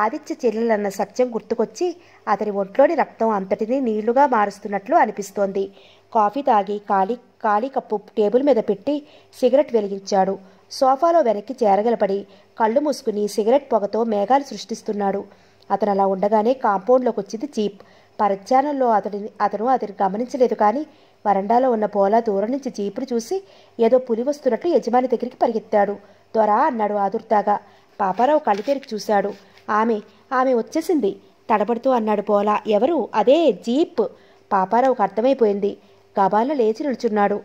[SPEAKER 1] ఆదిత్య చెల్లెలన్న సత్యం గుర్తుకొచ్చి అతని ఒంట్లోని రక్తం అంతటిని నీళ్లుగా మారుస్తున్నట్లు అనిపిస్తోంది కాఫీ తాగి ఖాళీ ఖాళీ కప్పు టేబుల్ మీద పెట్టి సిగరెట్ వెలిగించాడు సోఫాలో వెనక్కి చేరగలపడి కళ్ళు మూసుకుని సిగరెట్ పొగతో మేఘాలు సృష్టిస్తున్నాడు అతను అలా ఉండగానే కాంపౌండ్లోకి వచ్చింది జీప్ పరధ్యానంలో అతడిని అతను అతను గమనించలేదు కానీ వరండాలో ఉన్న పోలా దూరం నుంచి జీపును చూసి ఏదో పులి వస్తున్నట్లు యజమాని దగ్గరికి పరిగెత్తాడు దొరా అన్నాడు ఆదుర్దాగా పాపారావు కళ్ళు తెరిచి చూశాడు ఆమె ఆమె వచ్చేసింది తడబడుతూ అన్నాడు పోలా ఎవరు అదే జీప్ పాపారావుకు అర్థమైపోయింది గబాల్లో లేచి నిల్చున్నాడు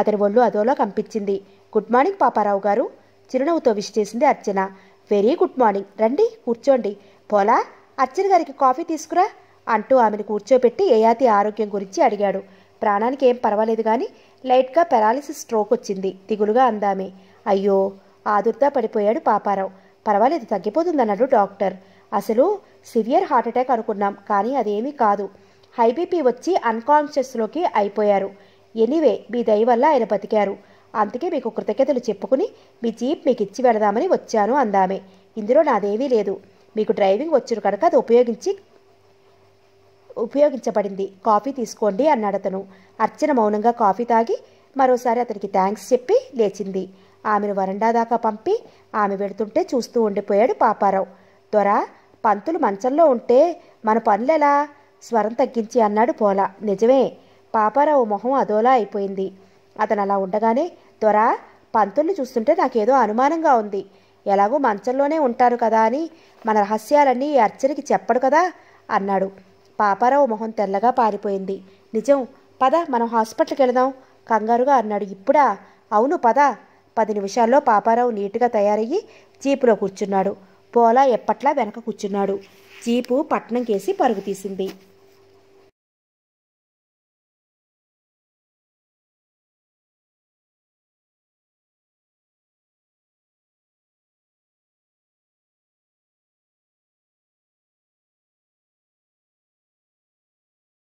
[SPEAKER 1] అతని ఒళ్ళు అదోలో కంపించింది గుడ్ మార్నింగ్ పాపారావు గారు చిరునవ్వుతో విష్ చేసింది అర్చన వెరీ గుడ్ మార్నింగ్ రండి కూర్చోండి పోలా అర్చన గారికి కాఫీ తీసుకురా అంటూ ఆమెను కూర్చోబెట్టి ఏయాతి ఆరోగ్యం గురించి అడిగాడు ప్రాణానికి ఏం పర్వాలేదు కానీ లైట్గా పెరాలిసిస్ స్ట్రోక్ వచ్చింది దిగులుగా అందామే అయ్యో ఆదుర్దా పడిపోయాడు పాపారావు పర్వాలేదు తగ్గిపోతుందన్నాడు డాక్టర్ అసలు సివియర్ హార్ట్అటాక్ అనుకున్నాం కానీ అదేమీ కాదు హైబీపీ వచ్చి అన్కాన్షియస్లోకి అయిపోయారు ఎనీవే మీ దయ వల్ల ఆయన బతికారు అందుకే మీకు కృతజ్ఞతలు చెప్పుకుని మీ జీప్ మీకు ఇచ్చి వెళదామని వచ్చాను అందామే ఇందులో నాదేమీ లేదు మీకు డ్రైవింగ్ వచ్చారు కనుక అది ఉపయోగించి ఉపయోగించబడింది కాఫీ తీసుకోండి అన్నాడు అతను అర్చన మౌనంగా కాఫీ తాగి మరోసారి అతనికి థ్యాంక్స్ చెప్పి లేచింది ఆమెను వరండా దాకా పంపి ఆమె పెడుతుంటే చూస్తూ ఉండిపోయాడు పాపారావు దొర పంతులు మంచంలో ఉంటే మన పనులెలా స్వరం తగ్గించి అన్నాడు పోలా నిజమే పాపారావు మొహం అదోలా అయిపోయింది అతను అలా ఉండగానే దొర పంతుల్ని చూస్తుంటే నాకేదో అనుమానంగా ఉంది ఎలాగో మంచంలోనే ఉంటారు కదా అని మన రహస్యాలన్నీ ఈ అర్చనకి చెప్పడు కదా అన్నాడు పాపారావు మొహం తెల్లగా పారిపోయింది నిజం పద మనం హాస్పిటల్కి వెళదాం కంగారుగా అన్నాడు ఇప్పుడా అవును పద పది నిమిషాల్లో పాపారావు నీటుగా తయారయ్యి జీపులో కూర్చున్నాడు పోలా ఎప్పట్లా వెనక కూర్చున్నాడు జీపు పట్టణం కేసి పరుగు తీసింది